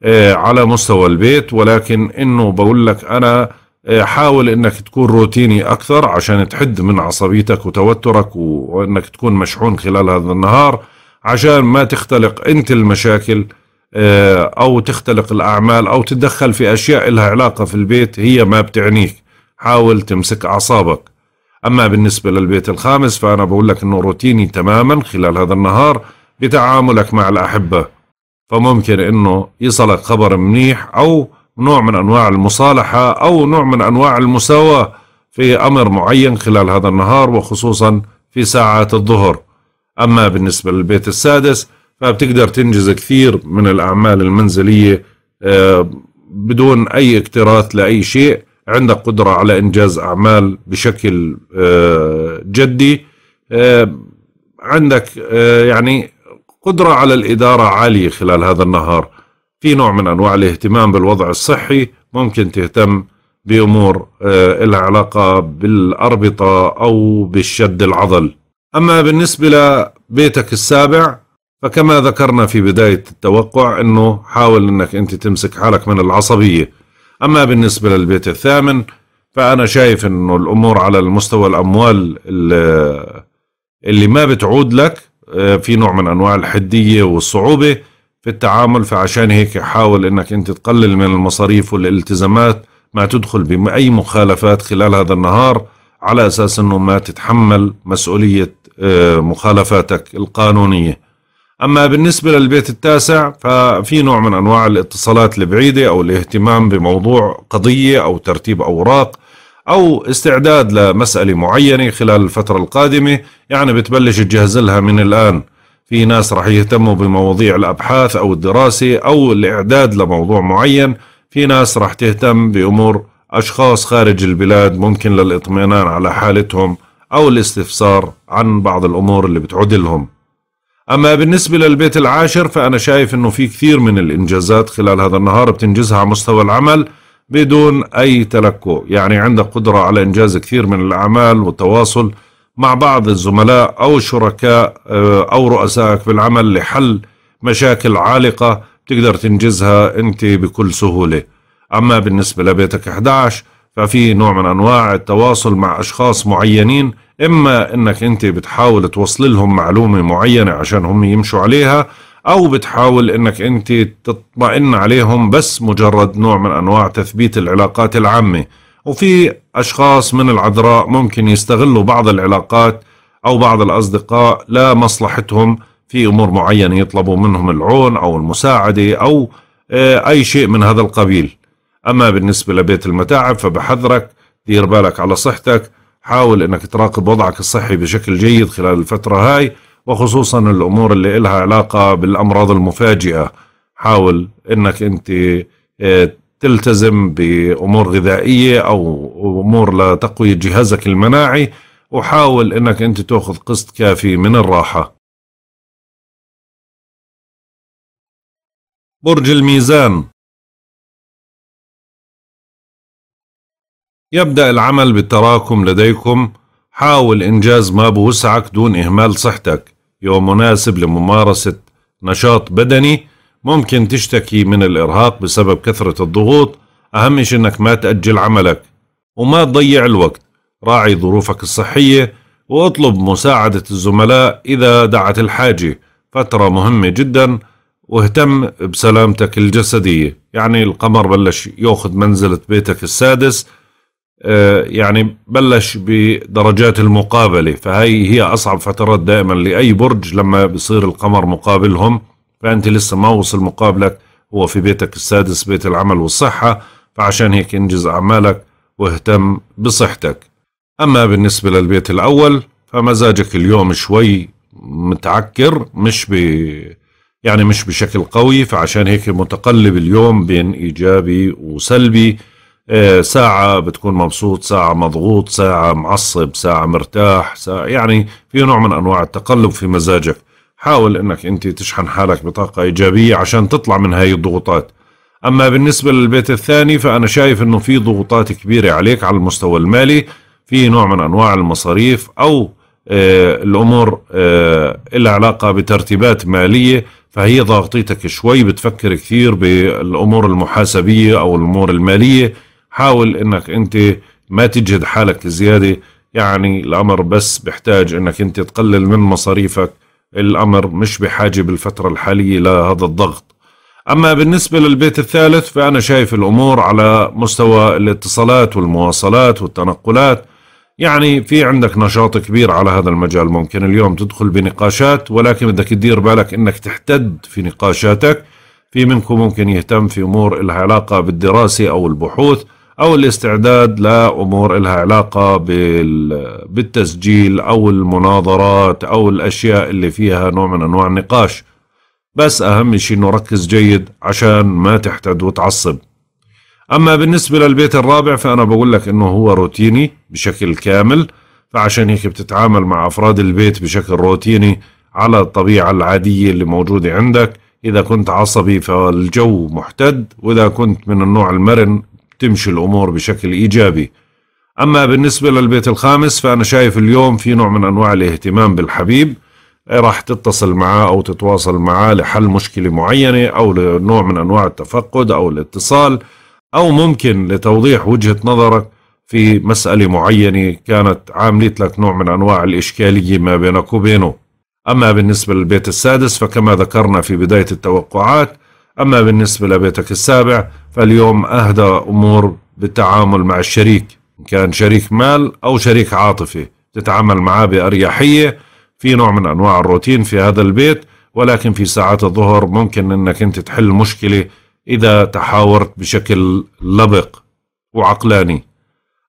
آه، على مستوى البيت ولكن انه بقول لك انا آه، حاول انك تكون روتيني اكثر عشان تحد من عصبيتك وتوترك وانك تكون مشحون خلال هذا النهار عشان ما تختلق انت المشاكل آه، او تختلق الاعمال او تتدخل في اشياء لها علاقه في البيت هي ما بتعنيك حاول تمسك اعصابك اما بالنسبه للبيت الخامس فانا بقول لك انه روتيني تماما خلال هذا النهار بتعاملك مع الاحبه فممكن انه يصلك خبر منيح او نوع من أنواع المصالحة أو نوع من أنواع المساواة في أمر معين خلال هذا النهار وخصوصا في ساعات الظهر أما بالنسبة للبيت السادس فبتقدر تنجز كثير من الأعمال المنزلية آه، بدون أي اكتراث لأي شيء عندك قدرة على إنجاز أعمال بشكل آه، جدي آه، عندك يعني قدرة على الإدارة عالية خلال هذا النهار في نوع من انواع الاهتمام بالوضع الصحي ممكن تهتم بامور آه، لها علاقه بالاربطه او بالشد العضل. اما بالنسبه لبيتك السابع فكما ذكرنا في بدايه التوقع انه حاول انك انت تمسك حالك من العصبيه. اما بالنسبه للبيت الثامن فانا شايف انه الامور على المستوى الاموال آه، اللي ما بتعود لك آه، في نوع من انواع الحديه والصعوبه في التعامل فعشان هيك حاول انك انت تقلل من المصاريف والالتزامات ما تدخل بأي مخالفات خلال هذا النهار على أساس أنه ما تتحمل مسؤولية آه، مخالفاتك القانونية أما بالنسبة للبيت التاسع ففي نوع من أنواع الاتصالات البعيدة أو الاهتمام بموضوع قضية أو ترتيب أوراق أو استعداد لمسألة معينة خلال الفترة القادمة يعني بتبلش تجهز لها من الآن في ناس راح يهتموا بمواضيع الابحاث او الدراسه او الاعداد لموضوع معين في ناس راح تهتم بامور اشخاص خارج البلاد ممكن للاطمئنان على حالتهم او الاستفسار عن بعض الامور اللي بتعود لهم اما بالنسبه للبيت العاشر فانا شايف انه في كثير من الانجازات خلال هذا النهار بتنجزها على مستوى العمل بدون اي تلكؤ يعني عندك قدره على انجاز كثير من الاعمال والتواصل مع بعض الزملاء أو شركاء آه، أو رؤسائك بالعمل لحل مشاكل عالقة تقدر تنجزها أنت بكل سهولة أما بالنسبة لبيتك 11 ففي نوع من أنواع التواصل مع أشخاص معينين إما أنك أنت بتحاول توصل لهم معلومة معينة عشان هم يمشوا عليها أو بتحاول أنك أنت تطمئن عليهم بس مجرد نوع من أنواع تثبيت العلاقات العامة وفي أشخاص من العذراء ممكن يستغلوا بعض العلاقات أو بعض الأصدقاء لمصلحتهم في أمور معينة يطلبوا منهم العون أو المساعدة أو آه، أي شيء من هذا القبيل أما بالنسبة لبيت المتاعب فبحذرك دير بالك على صحتك حاول أنك تراقب وضعك الصحي بشكل جيد خلال الفترة هاي وخصوصا الأمور اللي إلها علاقة بالأمراض المفاجئة حاول أنك أنت آه، تلتزم بامور غذائيه او امور لتقويه جهازك المناعي وحاول انك انت تاخذ قسط كافي من الراحه برج الميزان يبدأ العمل بالتراكم لديكم حاول إنجاز ما بوسعك دون إهمال صحتك يوم مناسب لممارسة نشاط بدني ممكن تشتكي من الإرهاق بسبب كثرة الضغوط أهم شيء أنك ما تأجل عملك وما تضيع الوقت راعي ظروفك الصحية واطلب مساعدة الزملاء إذا دعت الحاجة فترة مهمة جدا واهتم بسلامتك الجسدية يعني القمر بلش يأخذ منزلة بيتك السادس آه، يعني بلش بدرجات المقابلة فهي هي أصعب فترات دائما لأي برج لما بصير القمر مقابلهم فأنت لسه ما وصل مقابلك هو في بيتك السادس بيت العمل والصحة فعشان هيك انجز أعمالك واهتم بصحتك أما بالنسبة للبيت الأول فمزاجك اليوم شوي متعكر مش ب يعني مش بشكل قوي فعشان هيك متقلب اليوم بين إيجابي وسلبي آه، ساعة بتكون مبسوط ساعة مضغوط ساعة معصب ساعة مرتاح ساعة يعني في نوع من أنواع التقلب في مزاجك حاول انك انت تشحن حالك بطاقة ايجابية عشان تطلع من هاي الضغوطات اما بالنسبة للبيت الثاني فانا شايف انه في ضغوطات كبيرة عليك على المستوى المالي في نوع من انواع المصاريف او آه، الامور آه، لها علاقه بترتيبات ماليه فهي ضاغطيتك شوي بتفكر كثير بالامور المحاسبيه او الامور الماليه حاول انك انت ما تجهد حالك زياده يعني الامر بس بحتاج انك انت تقلل من مصاريفك الأمر مش بحاجة بالفترة الحالية لهذا الضغط أما بالنسبة للبيت الثالث فأنا شايف الأمور على مستوى الاتصالات والمواصلات والتنقلات يعني في عندك نشاط كبير على هذا المجال ممكن اليوم تدخل بنقاشات ولكن بدك تدير بالك انك تحتد في نقاشاتك في منكم ممكن يهتم في امور لها علاقه بالدراسه او البحوث او الاستعداد لامور لها علاقه بالتسجيل او المناظرات او الاشياء اللي فيها نوع من انواع النقاش بس اهم شيء انه ركز جيد عشان ما تحتد وتعصب اما بالنسبه للبيت الرابع فانا بقول لك انه هو روتيني بشكل كامل فعشان هيك بتتعامل مع افراد البيت بشكل روتيني على الطبيعه العاديه اللي موجوده عندك اذا كنت عصبي فالجو محتد واذا كنت من النوع المرن تمشي الأمور بشكل إيجابي أما بالنسبة للبيت الخامس فأنا شايف اليوم في نوع من أنواع الاهتمام بالحبيب راح تتصل معاه أو تتواصل معاه لحل مشكلة معينة أو لنوع من أنواع التفقد أو الاتصال أو ممكن لتوضيح وجهة نظرك في مسألة معينة كانت عاملت لك نوع من أنواع الإشكالية ما بينك وبينه أما بالنسبة للبيت السادس فكما ذكرنا في بداية التوقعات أما بالنسبة لبيتك السابع فاليوم أهدى أمور بالتعامل مع الشريك إن كان شريك مال أو شريك عاطفي تتعامل معاه بأريحية في نوع من أنواع الروتين في هذا البيت ولكن في ساعات الظهر ممكن أنك أنت تحل مشكلة إذا تحاورت بشكل لبق وعقلاني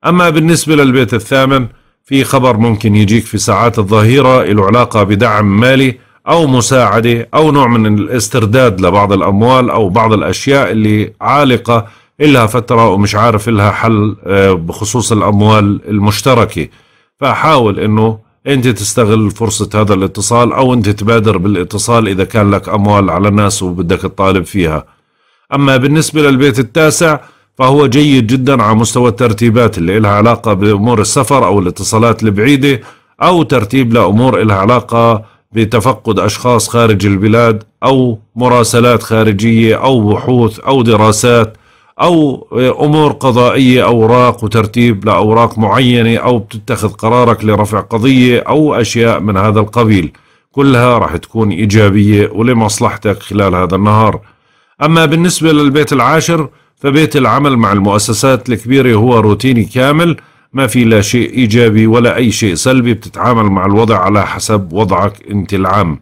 أما بالنسبة للبيت الثامن في خبر ممكن يجيك في ساعات الظهيرة له علاقة بدعم مالي او مساعده او نوع من الاسترداد لبعض الاموال او بعض الاشياء اللي عالقه إلها فتره ومش عارف الها حل آه، بخصوص الاموال المشتركه فحاول انه انت تستغل فرصه هذا الاتصال او انت تبادر بالاتصال اذا كان لك اموال على الناس وبدك تطالب فيها اما بالنسبه للبيت التاسع فهو جيد جدا على مستوى الترتيبات اللي لها علاقه بامور السفر او الاتصالات البعيده او ترتيب لامور لها علاقه بتفقد أشخاص خارج البلاد أو مراسلات خارجية أو بحوث أو دراسات أو أمور قضائية أوراق وترتيب لأوراق معينة أو بتتخذ قرارك لرفع قضية أو أشياء من هذا القبيل كلها راح تكون إيجابية ولمصلحتك خلال هذا النهار أما بالنسبة للبيت العاشر فبيت العمل مع المؤسسات الكبيرة هو روتيني كامل ما في لا شيء إيجابي ولا أي شيء سلبي بتتعامل مع الوضع على حسب وضعك أنت العام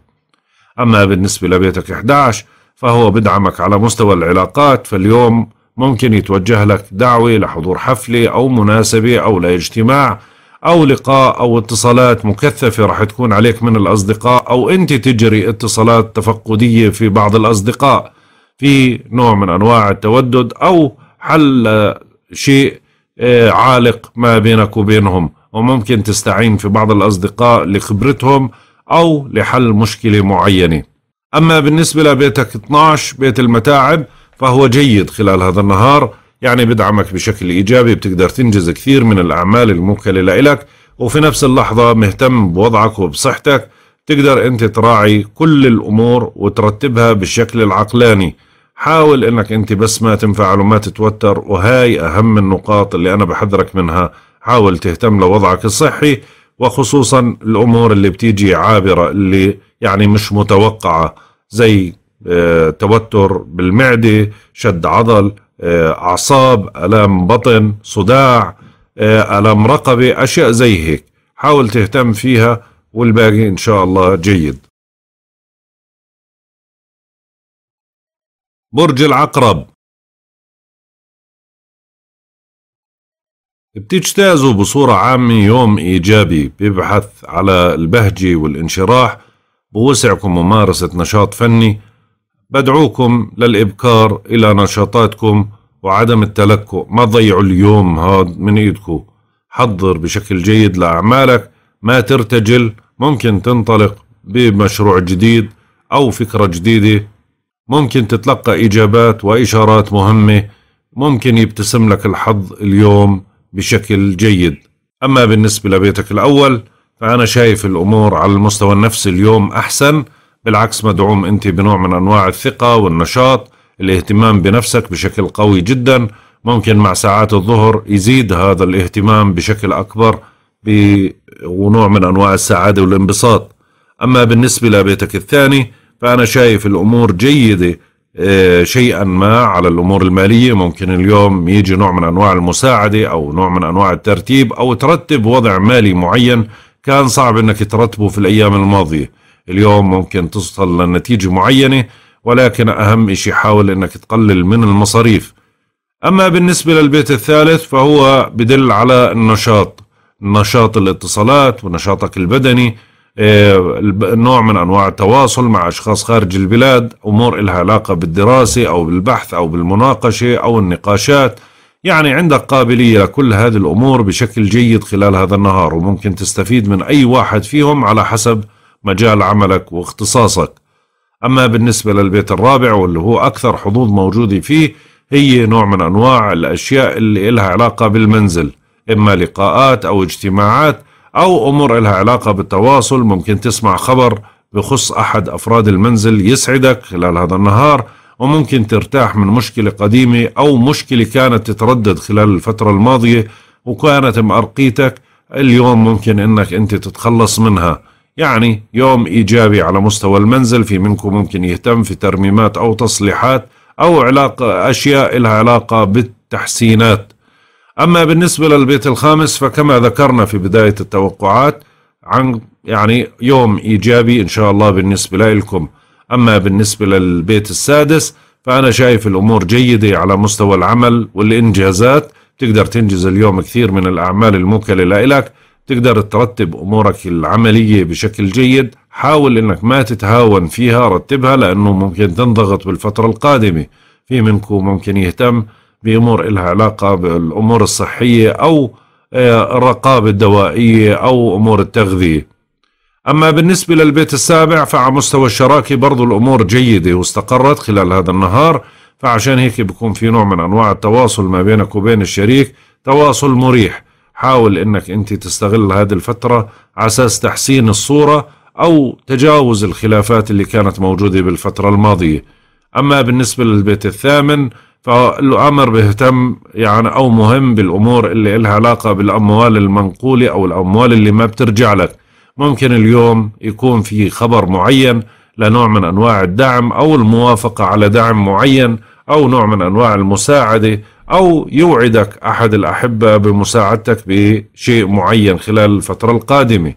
أما بالنسبة لبيتك 11 فهو بدعمك على مستوى العلاقات فاليوم ممكن يتوجه لك دعوة لحضور حفلة أو مناسبة أو لاجتماع أو لقاء أو اتصالات مكثفة رح تكون عليك من الأصدقاء أو أنت تجري اتصالات تفقدية في بعض الأصدقاء في نوع من أنواع التودد أو حل شيء إيه، عالق ما بينك وبينهم وممكن تستعين في بعض الأصدقاء لخبرتهم أو لحل مشكلة معينة أما بالنسبة لبيتك 12 بيت المتاعب فهو جيد خلال هذا النهار يعني بدعمك بشكل إيجابي بتقدر تنجز كثير من الأعمال الموكلة لإلك وفي نفس اللحظة مهتم بوضعك وبصحتك تقدر أنت تراعي كل الأمور وترتبها بالشكل العقلاني حاول انك انت بس ما تنفعل وما تتوتر وهاي اهم النقاط اللي انا بحذرك منها حاول تهتم لوضعك الصحي وخصوصا الامور اللي بتيجي عابره اللي يعني مش متوقعه زي آه، توتر بالمعده شد عضل آه، اعصاب الام بطن صداع آه، الام رقبه اشياء زي هيك حاول تهتم فيها والباقي ان شاء الله جيد برج العقرب بتجتازوا بصورة عامة يوم إيجابي بيبحث على البهجة والانشراح بوسعكم ممارسة نشاط فني بدعوكم للإبكار إلى نشاطاتكم وعدم التلكؤ ما تضيعوا اليوم هاد من إيدكم حضر بشكل جيد لأعمالك ما ترتجل ممكن تنطلق بمشروع جديد أو فكرة جديدة ممكن تتلقى إجابات وإشارات مهمة ممكن يبتسم لك الحظ اليوم بشكل جيد أما بالنسبة لبيتك الأول فأنا شايف الأمور على المستوى النفسي اليوم أحسن بالعكس مدعوم أنت بنوع من أنواع الثقة والنشاط الاهتمام بنفسك بشكل قوي جدا ممكن مع ساعات الظهر يزيد هذا الاهتمام بشكل أكبر ونوع من أنواع السعادة والانبساط أما بالنسبة لبيتك الثاني فأنا شايف الأمور جيدة آه، شيئا ما على الأمور المالية ممكن اليوم يجي نوع من أنواع المساعدة أو نوع من أنواع الترتيب أو ترتب وضع مالي معين كان صعب أنك ترتبه في الأيام الماضية اليوم ممكن توصل لنتيجة معينة ولكن أهم شيء حاول أنك تقلل من المصاريف أما بالنسبة للبيت الثالث فهو بدل على النشاط نشاط الاتصالات ونشاطك البدني آه، نوع من أنواع التواصل مع أشخاص خارج البلاد أمور إلها علاقة بالدراسة أو بالبحث أو بالمناقشة أو النقاشات يعني عندك قابلية لكل هذه الأمور بشكل جيد خلال هذا النهار وممكن تستفيد من أي واحد فيهم على حسب مجال عملك واختصاصك أما بالنسبة للبيت الرابع واللي هو أكثر حظوظ موجودة فيه هي نوع من أنواع الأشياء اللي إلها علاقة بالمنزل إما لقاءات أو اجتماعات أو أمور إلها علاقة بالتواصل ممكن تسمع خبر بخص أحد أفراد المنزل يسعدك خلال هذا النهار وممكن ترتاح من مشكلة قديمة أو مشكلة كانت تتردد خلال الفترة الماضية وكانت مأرقيتك اليوم ممكن أنك أنت تتخلص منها يعني يوم إيجابي على مستوى المنزل في منكم ممكن يهتم في ترميمات أو تصليحات أو علاقة أشياء لها علاقة بالتحسينات أما بالنسبة للبيت الخامس فكما ذكرنا في بداية التوقعات عن يعني يوم إيجابي إن شاء الله بالنسبة لكم أما بالنسبة للبيت السادس فأنا شايف الأمور جيدة على مستوى العمل والإنجازات تقدر تنجز اليوم كثير من الأعمال الموكلة لإلك تقدر ترتب أمورك العملية بشكل جيد حاول أنك ما تتهاون فيها رتبها لأنه ممكن تنضغط بالفترة القادمة في منكم ممكن يهتم بأمور إلها علاقة بالأمور الصحية أو آه، الرقابة الدوائية أو أمور التغذية أما بالنسبة للبيت السابع فعلى مستوى الشراكة برضو الأمور جيدة واستقرت خلال هذا النهار فعشان هيك بيكون في نوع من أنواع التواصل ما بينك وبين الشريك تواصل مريح حاول أنك أنت تستغل هذه الفترة على أساس تحسين الصورة أو تجاوز الخلافات اللي كانت موجودة بالفترة الماضية أما بالنسبة للبيت الثامن فالامر بيهتم يعني او مهم بالامور اللي لها علاقه بالاموال المنقوله او الاموال اللي ما بترجع لك ممكن اليوم يكون في خبر معين لنوع من انواع الدعم او الموافقه على دعم معين او نوع من انواع المساعده او يوعدك احد الاحبه بمساعدتك بشيء معين خلال الفتره القادمه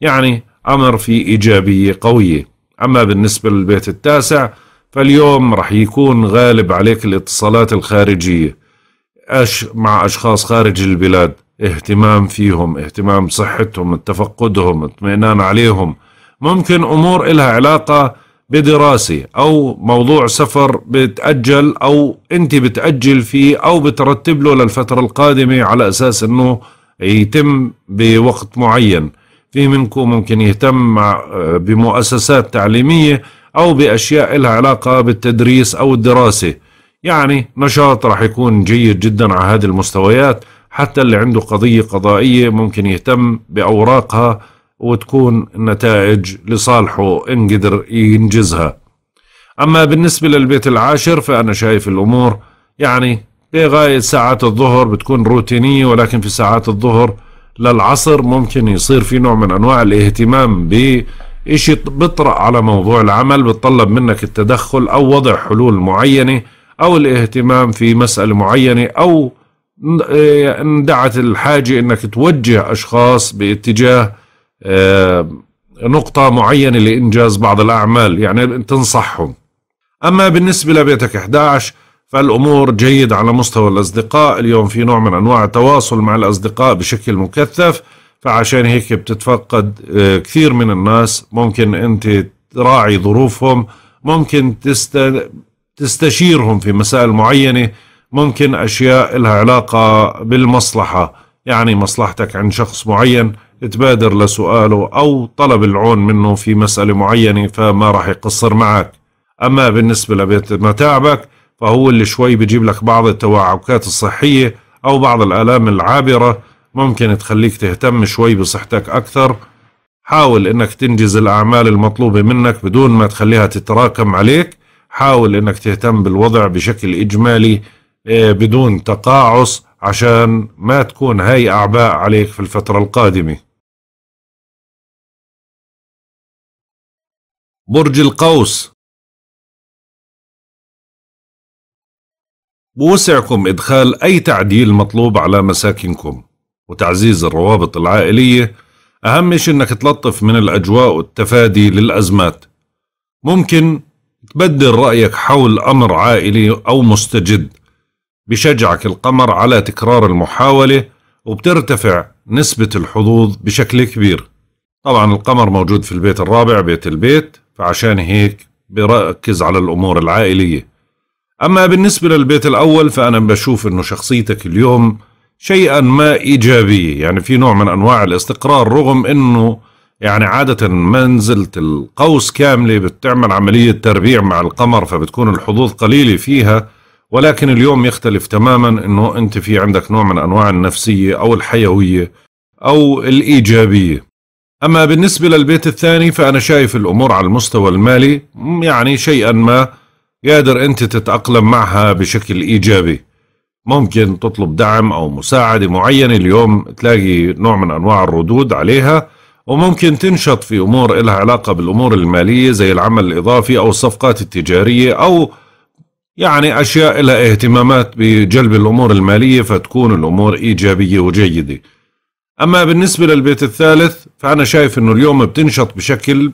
يعني امر في ايجابيه قويه اما بالنسبه للبيت التاسع فاليوم رح يكون غالب عليك الاتصالات الخارجية أش مع أشخاص خارج البلاد اهتمام فيهم اهتمام صحتهم تفقدهم اطمئنان عليهم ممكن أمور إلها علاقة بدراسة أو موضوع سفر بتأجل أو أنت بتأجل فيه أو بترتب له للفترة القادمة على أساس أنه يتم بوقت معين في منكم ممكن يهتم آه، بمؤسسات تعليمية أو بأشياء لها علاقة بالتدريس أو الدراسة يعني نشاط راح يكون جيد جدا على هذه المستويات حتى اللي عنده قضية قضائية ممكن يهتم بأوراقها وتكون النتائج لصالحه إن قدر ينجزها أما بالنسبة للبيت العاشر فأنا شايف الأمور يعني بغاية ساعات الظهر بتكون روتينية ولكن في ساعات الظهر للعصر ممكن يصير في نوع من أنواع الاهتمام ب اشي بطرأ على موضوع العمل بتطلب منك التدخل او وضع حلول معينة او الاهتمام في مسألة معينة او آه، ان دعت الحاجة انك توجه اشخاص باتجاه آه، نقطة معينة لانجاز بعض الاعمال يعني تنصحهم اما بالنسبة لبيتك 11 فالامور جيد على مستوى الاصدقاء اليوم في نوع من انواع التواصل مع الاصدقاء بشكل مكثف فعشان هيك بتتفقد آه، كثير من الناس ممكن انت تراعي ظروفهم ممكن تست... تستشيرهم في مسائل معينة ممكن أشياء لها علاقة بالمصلحة يعني مصلحتك عند شخص معين تبادر لسؤاله أو طلب العون منه في مسألة معينة فما راح يقصر معك أما بالنسبة لبيت متاعبك فهو اللي شوي بيجيب لك بعض التوعكات الصحية أو بعض الآلام العابرة ممكن تخليك تهتم شوي بصحتك أكثر حاول إنك تنجز الأعمال المطلوبة منك بدون ما تخليها تتراكم عليك حاول إنك تهتم بالوضع بشكل إجمالي آه، بدون تقاعس عشان ما تكون هاي أعباء عليك في الفترة القادمة برج القوس بوسعكم إدخال أي تعديل مطلوب على مساكنكم وتعزيز الروابط العائلية أهم شيء إنك تلطف من الأجواء والتفادي للأزمات ممكن تبدل رأيك حول أمر عائلي أو مستجد بشجعك القمر على تكرار المحاولة وبترتفع نسبة الحظوظ بشكل كبير طبعا القمر موجود في البيت الرابع بيت البيت فعشان هيك بركز على الأمور العائلية أما بالنسبة للبيت الأول فأنا بشوف أنه شخصيتك اليوم شيئا ما إيجابية يعني في نوع من أنواع الاستقرار رغم أنه يعني عادة منزلة القوس كاملة بتعمل عملية تربيع مع القمر فبتكون الحظوظ قليلة فيها ولكن اليوم يختلف تماما أنه أنت في عندك نوع من أنواع النفسية أو الحيوية أو الإيجابية أما بالنسبة للبيت الثاني فأنا شايف الأمور على المستوى المالي يعني شيئا ما قادر أنت تتأقلم معها بشكل إيجابي ممكن تطلب دعم او مساعده معينه اليوم تلاقي نوع من انواع الردود عليها وممكن تنشط في امور لها علاقه بالامور الماليه زي العمل الاضافي او الصفقات التجاريه او يعني اشياء لها اهتمامات بجلب الامور الماليه فتكون الامور ايجابيه وجيده. اما بالنسبه للبيت الثالث فانا شايف انه اليوم بتنشط بشكل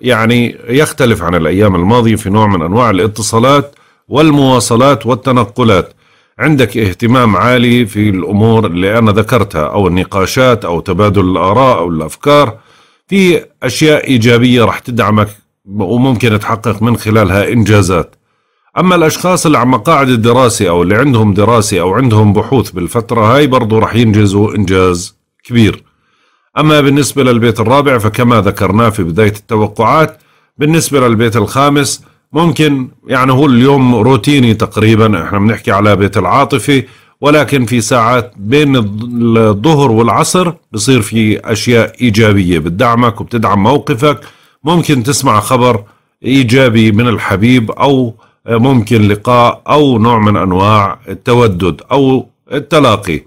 يعني يختلف عن الايام الماضيه في نوع من انواع الاتصالات والمواصلات والتنقلات. عندك اهتمام عالي في الأمور اللي أنا ذكرتها أو النقاشات أو تبادل الآراء أو الأفكار في أشياء إيجابية راح تدعمك وممكن تحقق من خلالها إنجازات أما الأشخاص اللي على مقاعد الدراسة أو اللي عندهم دراسة أو عندهم بحوث بالفترة هاي برضو راح ينجزوا إنجاز كبير أما بالنسبة للبيت الرابع فكما ذكرناه في بداية التوقعات بالنسبة للبيت الخامس ممكن يعني هو اليوم روتيني تقريبا احنا بنحكي على بيت العاطفه ولكن في ساعات بين الظهر والعصر بصير في اشياء ايجابيه بتدعمك وبتدعم موقفك ممكن تسمع خبر ايجابي من الحبيب او ممكن لقاء او نوع من انواع التودد او التلاقي.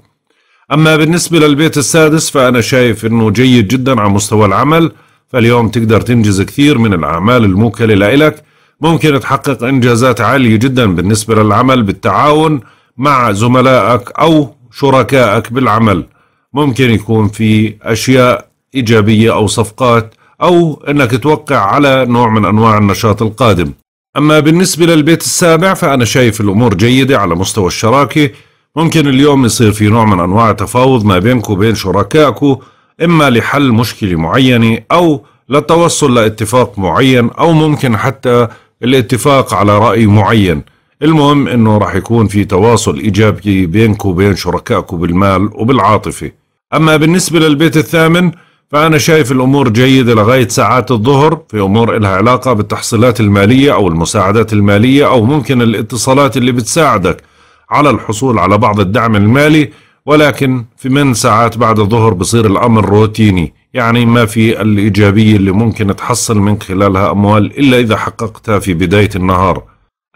اما بالنسبه للبيت السادس فانا شايف انه جيد جدا على مستوى العمل فاليوم تقدر تنجز كثير من الاعمال الموكله لإلك ممكن تحقق إنجازات عالية جدا بالنسبة للعمل بالتعاون مع زملائك أو شركائك بالعمل ممكن يكون في أشياء إيجابية أو صفقات أو أنك توقع على نوع من أنواع النشاط القادم أما بالنسبة للبيت السابع فأنا شايف الأمور جيدة على مستوى الشراكة ممكن اليوم يصير في نوع من أنواع التفاوض ما بينك وبين شركائك إما لحل مشكلة معينة أو للتوصل لاتفاق معين أو ممكن حتى الاتفاق على رأي معين المهم انه راح يكون في تواصل ايجابي بينك وبين شركائك بالمال وبالعاطفه اما بالنسبه للبيت الثامن فانا شايف الامور جيده لغايه ساعات الظهر في امور لها علاقه بالتحصيلات الماليه او المساعدات الماليه او ممكن الاتصالات اللي بتساعدك على الحصول على بعض الدعم المالي ولكن في من ساعات بعد الظهر بصير الامر روتيني يعني ما في الإيجابية اللي ممكن تحصل من خلالها أموال إلا إذا حققتها في بداية النهار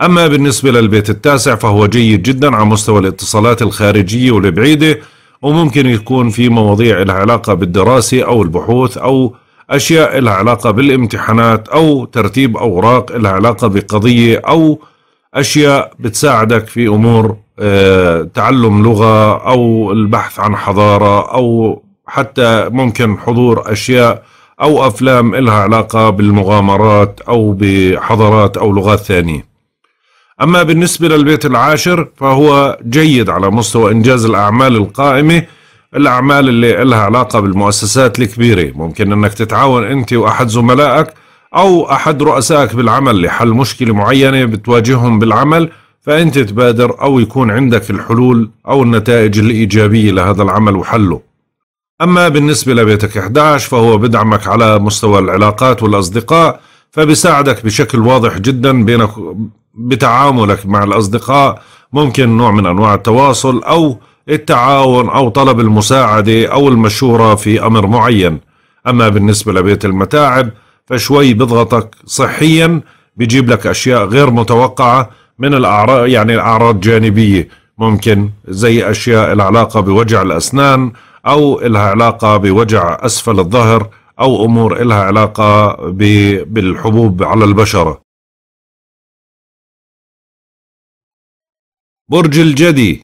أما بالنسبة للبيت التاسع فهو جيد جدا على مستوى الاتصالات الخارجية والبعيدة وممكن يكون في مواضيع لها علاقة بالدراسة أو البحوث أو أشياء لها علاقة بالامتحانات أو ترتيب أوراق لها علاقة بقضية أو أشياء بتساعدك في أمور آه، تعلم لغة أو البحث عن حضارة أو حتى ممكن حضور أشياء أو أفلام إلها علاقة بالمغامرات أو بحضارات أو لغات ثانية أما بالنسبة للبيت العاشر فهو جيد على مستوى إنجاز الأعمال القائمة الأعمال اللي إلها علاقة بالمؤسسات الكبيرة ممكن أنك تتعاون أنت وأحد زملائك أو أحد رؤسائك بالعمل لحل مشكلة معينة بتواجههم بالعمل فأنت تبادر أو يكون عندك الحلول أو النتائج الإيجابية لهذا العمل وحله أما بالنسبة لبيتك 11 فهو بدعمك على مستوى العلاقات والأصدقاء فبساعدك بشكل واضح جدا بينك بتعاملك مع الأصدقاء ممكن نوع من أنواع التواصل أو التعاون أو طلب المساعدة أو المشورة في أمر معين أما بالنسبة لبيت المتاعب فشوي بضغطك صحيا بيجيب لك أشياء غير متوقعة من الأعراض يعني الأعراض جانبية ممكن زي أشياء العلاقة بوجع الأسنان أو إلها علاقة بوجع أسفل الظهر أو أمور إلها علاقة بالحبوب على البشرة برج الجدي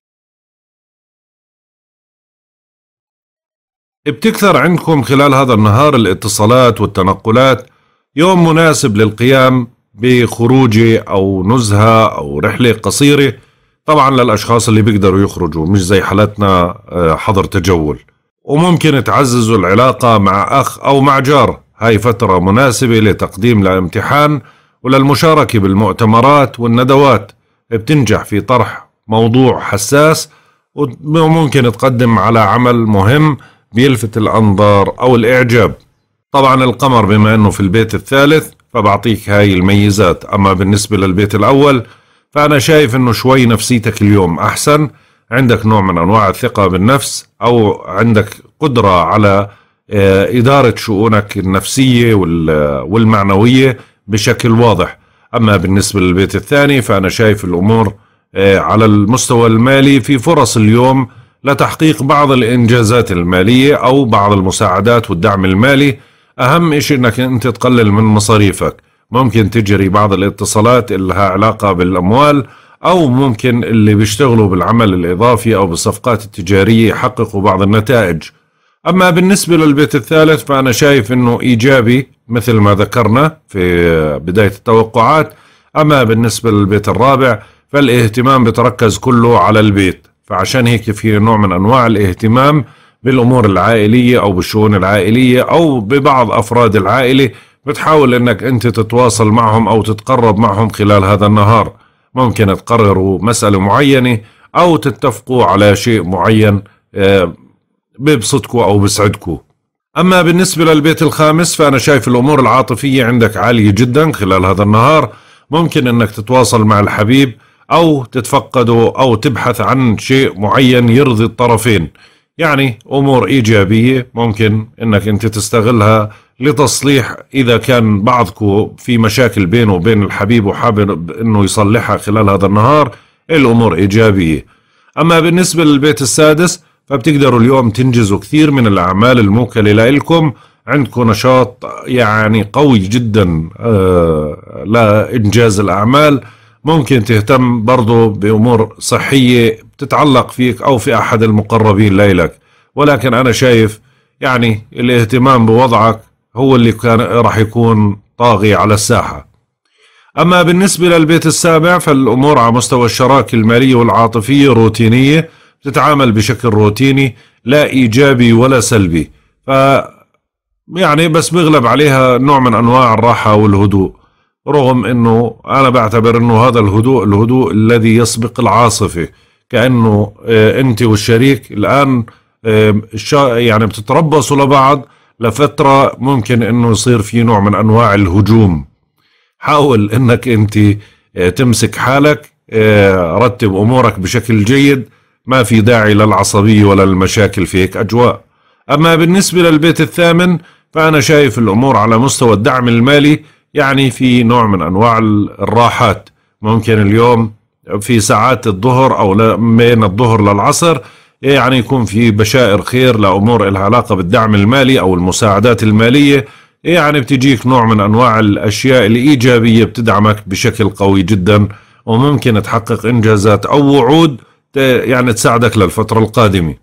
بتكثر عندكم خلال هذا النهار الاتصالات والتنقلات يوم مناسب للقيام بخروج أو نزهة أو رحلة قصيرة طبعا للأشخاص اللي بيقدروا يخرجوا مش زي حالتنا آه، حظر تجول وممكن تعززوا العلاقة مع أخ أو مع جار هاي فترة مناسبة لتقديم لامتحان وللمشاركة بالمؤتمرات والندوات بتنجح في طرح موضوع حساس وممكن تقدم على عمل مهم بيلفت الأنظار أو الإعجاب طبعا القمر بما أنه في البيت الثالث فبعطيك هاي الميزات أما بالنسبة للبيت الأول فأنا شايف أنه شوي نفسيتك اليوم أحسن عندك نوع من انواع الثقه بالنفس او عندك قدره على آه، اداره شؤونك النفسيه والمعنويه بشكل واضح اما بالنسبه للبيت الثاني فانا شايف الامور آه، على المستوى المالي في فرص اليوم لتحقيق بعض الانجازات الماليه او بعض المساعدات والدعم المالي اهم شيء انك انت تقلل من مصاريفك ممكن تجري بعض الاتصالات اللي لها علاقه بالاموال او ممكن اللي بيشتغلوا بالعمل الاضافي او بالصفقات التجاريه يحققوا بعض النتائج. اما بالنسبه للبيت الثالث فانا شايف انه ايجابي مثل ما ذكرنا في بدايه التوقعات، اما بالنسبه للبيت الرابع فالاهتمام بتركز كله على البيت، فعشان هيك في نوع من انواع الاهتمام بالامور العائليه او بالشؤون العائليه او ببعض افراد العائله بتحاول انك انت تتواصل معهم او تتقرب معهم خلال هذا النهار. ممكن تقرروا مسألة معينة أو تتفقوا على شيء معين آه، بيبسطكوا أو بيسعدكوا أما بالنسبة للبيت الخامس فأنا شايف الأمور العاطفية عندك عالية جدا خلال هذا النهار ممكن أنك تتواصل مع الحبيب أو تتفقده أو تبحث عن شيء معين يرضي الطرفين يعني امور ايجابيه ممكن انك انت تستغلها لتصليح اذا كان بعضكم في مشاكل بينه وبين الحبيب وحابب انه يصلحها خلال هذا النهار الامور ايجابيه اما بالنسبه للبيت السادس فبتقدروا اليوم تنجزوا كثير من الاعمال الموكله لكم عندكم نشاط يعني قوي جدا آه، لانجاز الاعمال ممكن تهتم برضو بامور صحيه تتعلق فيك أو في أحد المقربين لإلك ولكن أنا شايف يعني الاهتمام بوضعك هو اللي كان راح يكون طاغي على الساحة أما بالنسبة للبيت السابع فالأمور على مستوى الشراكة المالية والعاطفية روتينية تتعامل بشكل روتيني لا إيجابي ولا سلبي ف يعني بس بيغلب عليها نوع من أنواع الراحة والهدوء رغم أنه أنا بعتبر أنه هذا الهدوء الهدوء الذي يسبق العاصفة كانه آه، انت والشريك الان يعني بتتربصوا لبعض لفتره ممكن انه يصير في نوع من انواع الهجوم حاول انك انت آه، تمسك حالك آه، رتب امورك بشكل جيد ما في داعي للعصبيه ولا المشاكل في هيك اجواء اما بالنسبه للبيت الثامن فانا شايف الامور على مستوى الدعم المالي يعني في نوع من انواع الراحات ممكن اليوم في ساعات الظهر أو بين الظهر للعصر إيه يعني يكون في بشائر خير لأمور لها علاقة بالدعم المالي أو المساعدات المالية إيه يعني بتجيك نوع من أنواع الأشياء الإيجابية بتدعمك بشكل قوي جدا وممكن تحقق إنجازات أو وعود يعني تساعدك للفترة القادمة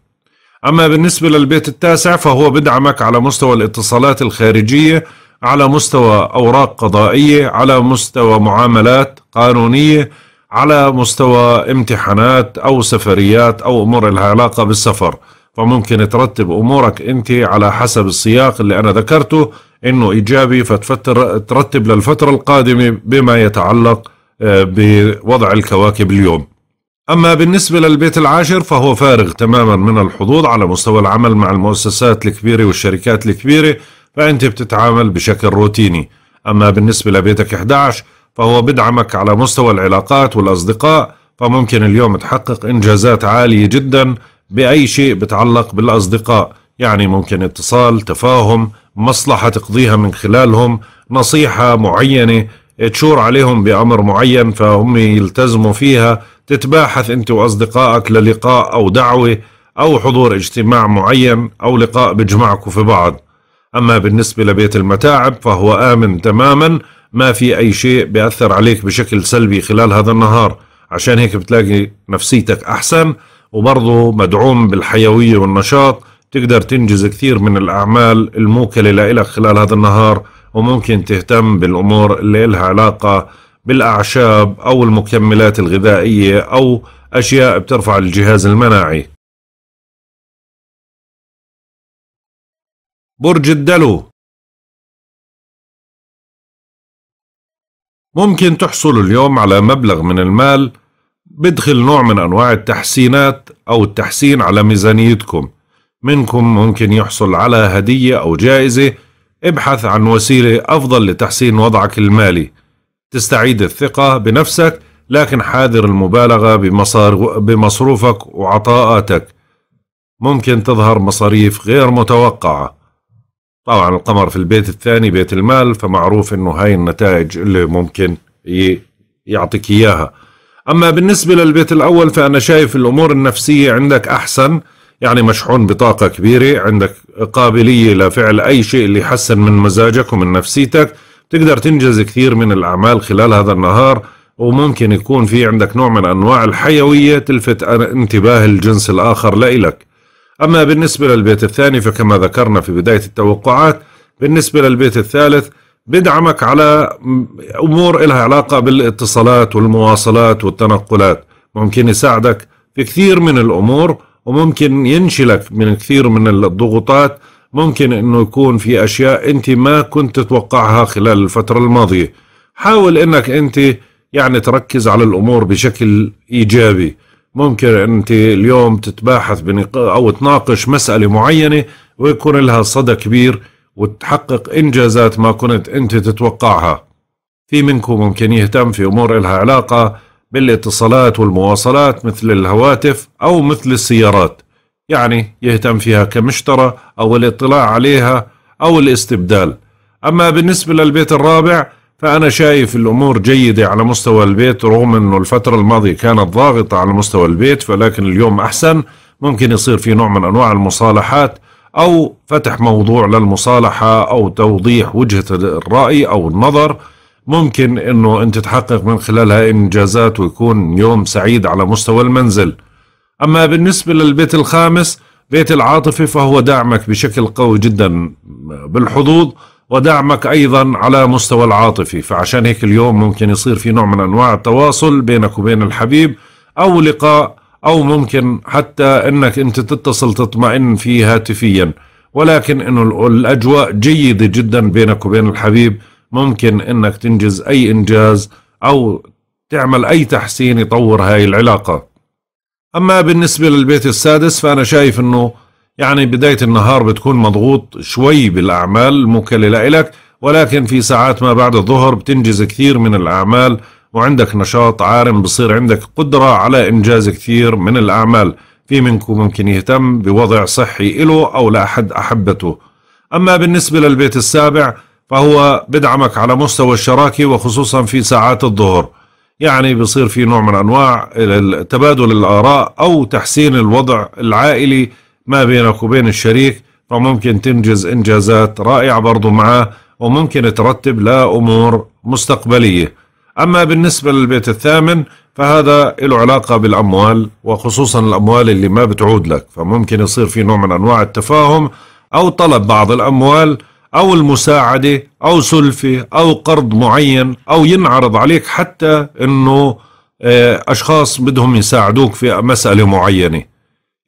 أما بالنسبة للبيت التاسع فهو بدعمك على مستوى الاتصالات الخارجية على مستوى أوراق قضائية على مستوى معاملات قانونية على مستوى امتحانات أو سفريات أو أمور لها علاقة بالسفر فممكن ترتب أمورك أنت على حسب السياق اللي أنا ذكرته أنه إيجابي فتفتر ترتب للفترة القادمة بما يتعلق آه، بوضع الكواكب اليوم أما بالنسبة للبيت العاشر فهو فارغ تماما من الحظوظ على مستوى العمل مع المؤسسات الكبيرة والشركات الكبيرة فأنت بتتعامل بشكل روتيني أما بالنسبة لبيتك 11 فهو بدعمك على مستوى العلاقات والأصدقاء فممكن اليوم تحقق إنجازات عالية جدا بأي شيء بتعلق بالأصدقاء يعني ممكن اتصال تفاهم مصلحة تقضيها من خلالهم نصيحة معينة تشور عليهم بأمر معين فهم يلتزموا فيها تتباحث أنت وأصدقائك للقاء أو دعوة أو حضور اجتماع معين أو لقاء بجمعكم في بعض أما بالنسبة لبيت المتاعب فهو آمن تماما ما في أي شيء بيأثر عليك بشكل سلبي خلال هذا النهار عشان هيك بتلاقي نفسيتك أحسن وبرضه مدعوم بالحيوية والنشاط تقدر تنجز كثير من الأعمال الموكلة لإلك خلال هذا النهار وممكن تهتم بالأمور اللي لها علاقة بالأعشاب أو المكملات الغذائية أو أشياء بترفع الجهاز المناعي برج الدلو ممكن تحصل اليوم على مبلغ من المال بدخل نوع من أنواع التحسينات أو التحسين على ميزانيتكم منكم ممكن يحصل على هدية أو جائزة ابحث عن وسيلة أفضل لتحسين وضعك المالي تستعيد الثقة بنفسك لكن حاذر المبالغة بمصروفك وعطاءاتك ممكن تظهر مصاريف غير متوقعة طبعا القمر في البيت الثاني بيت المال فمعروف انه هاي النتائج اللي ممكن يعطيك اياها اما بالنسبه للبيت الاول فانا شايف الامور النفسيه عندك احسن يعني مشحون بطاقه كبيره عندك قابليه لفعل اي شيء اللي يحسن من مزاجك ومن نفسيتك تقدر تنجز كثير من الاعمال خلال هذا النهار وممكن يكون في عندك نوع من انواع الحيويه تلفت انتباه الجنس الاخر لإلك أما بالنسبة للبيت الثاني فكما ذكرنا في بداية التوقعات بالنسبة للبيت الثالث بدعمك على أمور لها علاقة بالاتصالات والمواصلات والتنقلات ممكن يساعدك في كثير من الأمور وممكن ينشلك من كثير من الضغوطات ممكن أنه يكون في أشياء أنت ما كنت تتوقعها خلال الفترة الماضية حاول أنك أنت يعني تركز على الأمور بشكل إيجابي ممكن انت اليوم تتباحث او تناقش مساله معينه ويكون لها صدى كبير وتحقق انجازات ما كنت انت تتوقعها في منكم ممكن يهتم في امور لها علاقه بالاتصالات والمواصلات مثل الهواتف او مثل السيارات يعني يهتم فيها كمشترى او الاطلاع عليها او الاستبدال اما بالنسبه للبيت الرابع فأنا شايف الأمور جيدة على مستوى البيت رغم أنه الفترة الماضية كانت ضاغطة على مستوى البيت ولكن اليوم أحسن ممكن يصير في نوع من أنواع المصالحات أو فتح موضوع للمصالحة أو توضيح وجهة الرأي أو النظر ممكن أنه أنت تحقق من خلالها إنجازات ويكون يوم سعيد على مستوى المنزل أما بالنسبة للبيت الخامس بيت العاطفة فهو دعمك بشكل قوي جدا بالحظوظ ودعمك ايضا على مستوى العاطفي فعشان هيك اليوم ممكن يصير في نوع من انواع التواصل بينك وبين الحبيب او لقاء او ممكن حتى انك انت تتصل تطمئن فيه هاتفيا ولكن انه الاجواء جيده جدا بينك وبين الحبيب ممكن انك تنجز اي انجاز او تعمل اي تحسين يطور هاي العلاقه اما بالنسبه للبيت السادس فانا شايف انه يعني بداية النهار بتكون مضغوط شوي بالأعمال المكللة إلك ولكن في ساعات ما بعد الظهر بتنجز كثير من الأعمال وعندك نشاط عارم بصير عندك قدرة على إنجاز كثير من الأعمال في منكم ممكن يهتم بوضع صحي إله أو لأحد أحبته أما بالنسبة للبيت السابع فهو بدعمك على مستوى الشراكة وخصوصا في ساعات الظهر يعني بصير في نوع من أنواع تبادل الآراء أو تحسين الوضع العائلي ما بينك وبين الشريك فممكن تنجز إنجازات رائعة برضو معاه وممكن ترتب لأمور أمور مستقبلية أما بالنسبة للبيت الثامن فهذا له علاقة بالأموال وخصوصا الأموال اللي ما بتعود لك فممكن يصير في نوع من أنواع التفاهم أو طلب بعض الأموال أو المساعدة أو سلفة أو قرض معين أو ينعرض عليك حتى أنه آه، أشخاص بدهم يساعدوك في مسألة معينة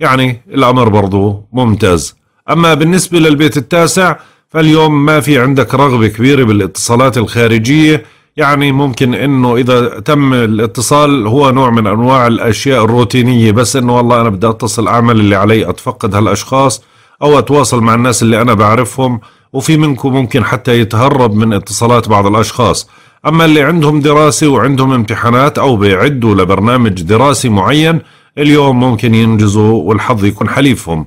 يعني الأمر برضو ممتاز أما بالنسبة للبيت التاسع فاليوم ما في عندك رغبة كبيرة بالاتصالات الخارجية يعني ممكن انه اذا تم الاتصال هو نوع من انواع الاشياء الروتينيه بس انه والله انا بدي اتصل اعمل اللي علي اتفقد هالاشخاص او اتواصل مع الناس اللي انا بعرفهم وفي منكم ممكن حتى يتهرب من اتصالات بعض الاشخاص اما اللي عندهم دراسه وعندهم امتحانات او بيعدوا لبرنامج دراسي معين اليوم ممكن ينجزوا والحظ يكون حليفهم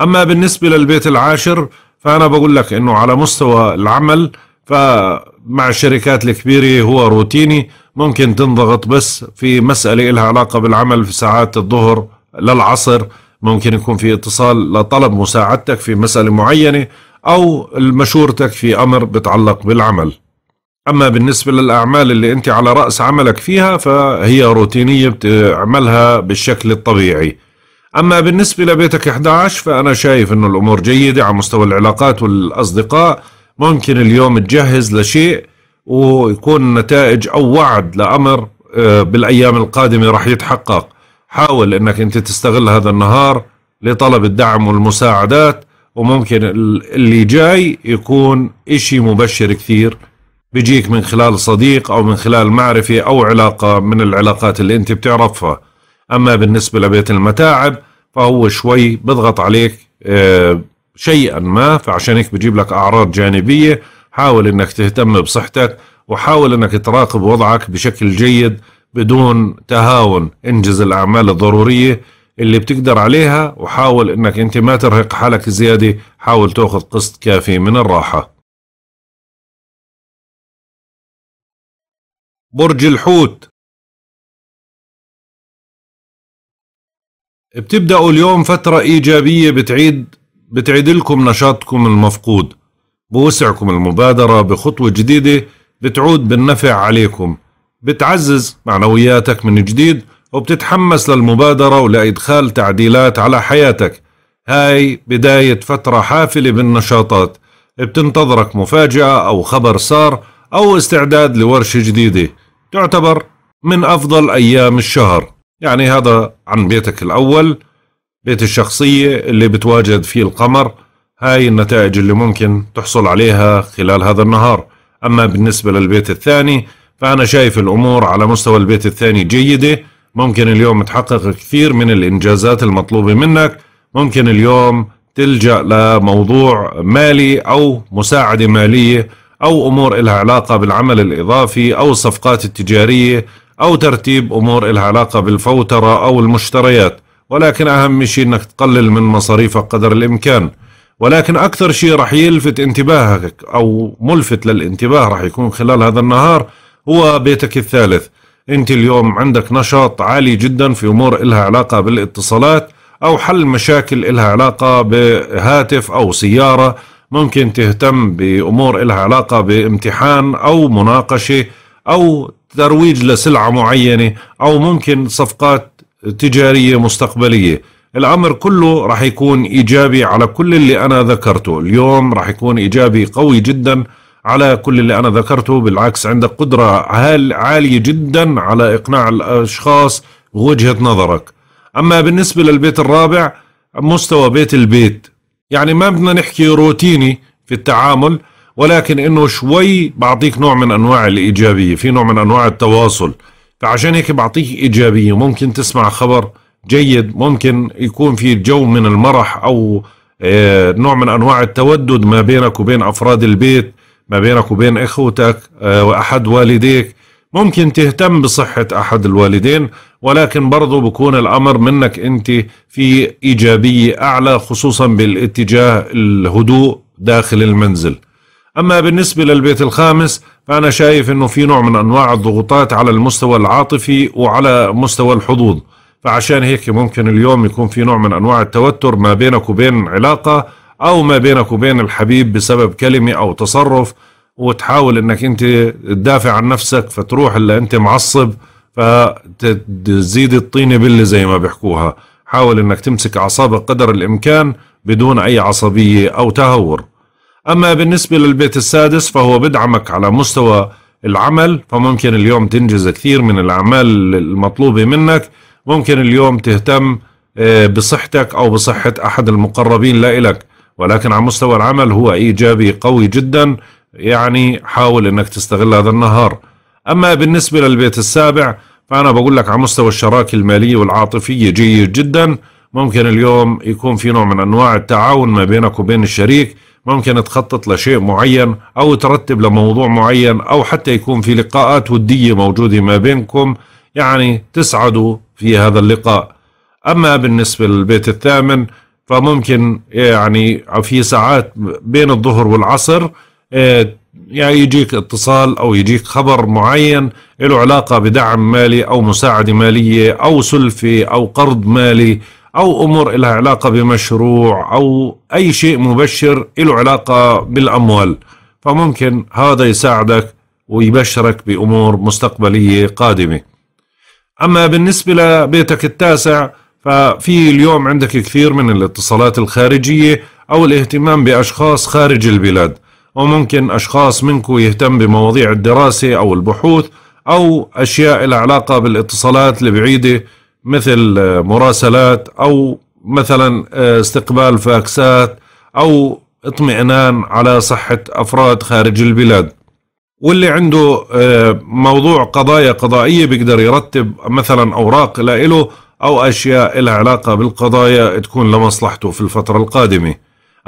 أما بالنسبة للبيت العاشر فأنا بقول لك أنه على مستوى العمل فمع الشركات الكبيرة هو روتيني ممكن تنضغط بس في مسألة لها علاقة بالعمل في ساعات الظهر للعصر ممكن يكون في اتصال لطلب مساعدتك في مسألة معينة أو مشورتك في أمر بتعلق بالعمل أما بالنسبة للأعمال اللي أنت على رأس عملك فيها فهي روتينية بتعملها بالشكل الطبيعي أما بالنسبة لبيتك 11 فأنا شايف أنه الأمور جيدة على مستوى العلاقات والأصدقاء ممكن اليوم تجهز لشيء ويكون نتائج أو وعد لأمر آه، بالأيام القادمة راح يتحقق حاول أنك أنت تستغل هذا النهار لطلب الدعم والمساعدات وممكن اللي جاي يكون إشي مبشر كثير بيجيك من خلال صديق أو من خلال معرفة أو علاقة من العلاقات اللي أنت بتعرفها أما بالنسبة لبيت المتاعب فهو شوي بضغط عليك آه، شيئا ما فعشان هيك بجيب لك أعراض جانبية حاول أنك تهتم بصحتك وحاول أنك تراقب وضعك بشكل جيد بدون تهاون انجز الأعمال الضرورية اللي بتقدر عليها وحاول أنك أنت ما ترهق حالك زيادة حاول تأخذ قسط كافي من الراحة برج الحوت بتبدأوا اليوم فترة إيجابية بتعيد بتعيد لكم نشاطكم المفقود بوسعكم المبادرة بخطوة جديدة بتعود بالنفع عليكم بتعزز معنوياتك من جديد وبتتحمس للمبادرة ولإدخال تعديلات على حياتك هاي بداية فترة حافلة بالنشاطات بتنتظرك مفاجأة أو خبر سار أو استعداد لورشة جديدة تعتبر من أفضل أيام الشهر يعني هذا عن بيتك الأول بيت الشخصية اللي بتواجد فيه القمر هاي النتائج اللي ممكن تحصل عليها خلال هذا النهار أما بالنسبة للبيت الثاني فأنا شايف الأمور على مستوى البيت الثاني جيدة ممكن اليوم تحقق كثير من الإنجازات المطلوبة منك ممكن اليوم تلجأ لموضوع مالي أو مساعدة مالية أو أمور إلها علاقة بالعمل الإضافي أو الصفقات التجارية أو ترتيب أمور إلها علاقة بالفوترة أو المشتريات ولكن أهم شيء أنك تقلل من مصاريفك قدر الإمكان ولكن أكثر شيء رح يلفت انتباهك أو ملفت للانتباه رح يكون خلال هذا النهار هو بيتك الثالث أنت اليوم عندك نشاط عالي جدا في أمور إلها علاقة بالاتصالات أو حل مشاكل إلها علاقة بهاتف أو سيارة ممكن تهتم بأمور إلها علاقة بامتحان أو مناقشة أو ترويج لسلعة معينة أو ممكن صفقات تجارية مستقبلية الأمر كله راح يكون إيجابي على كل اللي أنا ذكرته اليوم راح يكون إيجابي قوي جدا على كل اللي أنا ذكرته بالعكس عندك قدرة عالية جدا على إقناع الأشخاص بوجهة نظرك أما بالنسبة للبيت الرابع مستوى بيت البيت يعني ما بدنا نحكي روتيني في التعامل ولكن انه شوي بعطيك نوع من انواع الايجابيه في نوع من انواع التواصل فعشان هيك بعطيك ايجابيه ممكن تسمع خبر جيد ممكن يكون في جو من المرح او آه، نوع من انواع التودد ما بينك وبين افراد البيت ما بينك وبين اخوتك آه، واحد والديك ممكن تهتم بصحة أحد الوالدين ولكن برضو بكون الأمر منك أنت في إيجابية أعلى خصوصا بالاتجاه الهدوء داخل المنزل أما بالنسبة للبيت الخامس فأنا شايف أنه في نوع من أنواع الضغوطات على المستوى العاطفي وعلى مستوى الحظوظ فعشان هيك ممكن اليوم يكون في نوع من أنواع التوتر ما بينك وبين علاقة أو ما بينك وبين الحبيب بسبب كلمة أو تصرف وتحاول انك انت تدافع عن نفسك فتروح اللي انت معصب فتزيد الطينه بله زي ما بيحكوها حاول انك تمسك اعصابك قدر الامكان بدون اي عصبيه او تهور اما بالنسبه للبيت السادس فهو بدعمك على مستوى العمل فممكن اليوم تنجز كثير من الاعمال المطلوبه منك ممكن اليوم تهتم آه، بصحتك او بصحه احد المقربين لإلك ولكن على مستوى العمل هو ايجابي قوي جدا يعني حاول انك تستغل هذا النهار اما بالنسبة للبيت السابع فانا بقول لك على مستوى الشراكة المالية والعاطفية جيد جدا ممكن اليوم يكون في نوع من انواع التعاون ما بينك وبين الشريك ممكن تخطط لشيء معين او ترتب لموضوع معين او حتى يكون في لقاءات ودية موجودة ما بينكم يعني تسعدوا في هذا اللقاء اما بالنسبة للبيت الثامن فممكن يعني في ساعات بين الظهر والعصر آه، يعني يجيك اتصال أو يجيك خبر معين له علاقة بدعم مالي أو مساعدة مالية أو سلفي أو قرض مالي أو أمور لها علاقة بمشروع أو أي شيء مبشر له علاقة بالأموال فممكن هذا يساعدك ويبشرك بأمور مستقبلية قادمة أما بالنسبة لبيتك التاسع ففي اليوم عندك كثير من الاتصالات الخارجية أو الاهتمام بأشخاص خارج البلاد وممكن أشخاص منكم يهتم بمواضيع الدراسة أو البحوث أو أشياء العلاقة علاقة بالاتصالات البعيدة مثل آه، مراسلات أو مثلا آه، استقبال فاكسات أو اطمئنان على صحة أفراد خارج البلاد واللي عنده آه، موضوع قضايا قضائية بيقدر يرتب مثلا أوراق لإله أو أشياء لها علاقة بالقضايا تكون لمصلحته في الفترة القادمة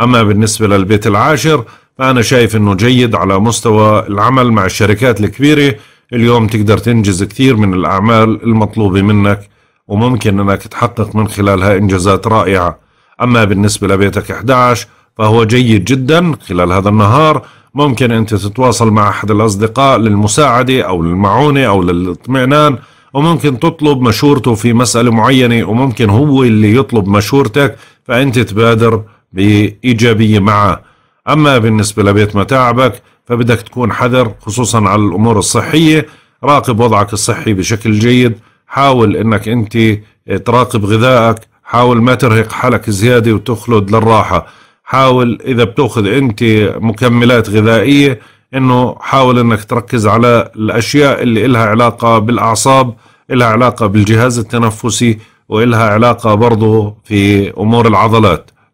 أما بالنسبة للبيت العاشر فأنا شايف أنه جيد على مستوى العمل مع الشركات الكبيرة اليوم تقدر تنجز كثير من الأعمال المطلوبة منك وممكن أنك تحقق من خلالها إنجازات رائعة أما بالنسبة لبيتك 11 فهو جيد جدا خلال هذا النهار ممكن أنت تتواصل مع أحد الأصدقاء للمساعدة أو للمعونة أو للاطمئنان وممكن تطلب مشورته في مسألة معينة وممكن هو اللي يطلب مشورتك فأنت تبادر بإيجابية معه أما بالنسبة لبيت متاعبك فبدك تكون حذر خصوصا على الأمور الصحية راقب وضعك الصحي بشكل جيد حاول أنك أنت آه، تراقب غذائك حاول ما ترهق حالك زيادة وتخلد للراحة حاول إذا بتأخذ أنت مكملات غذائية أنه حاول أنك تركز على الأشياء اللي إلها علاقة بالأعصاب إلها علاقة بالجهاز التنفسي وإلها علاقة برضه في أمور العضلات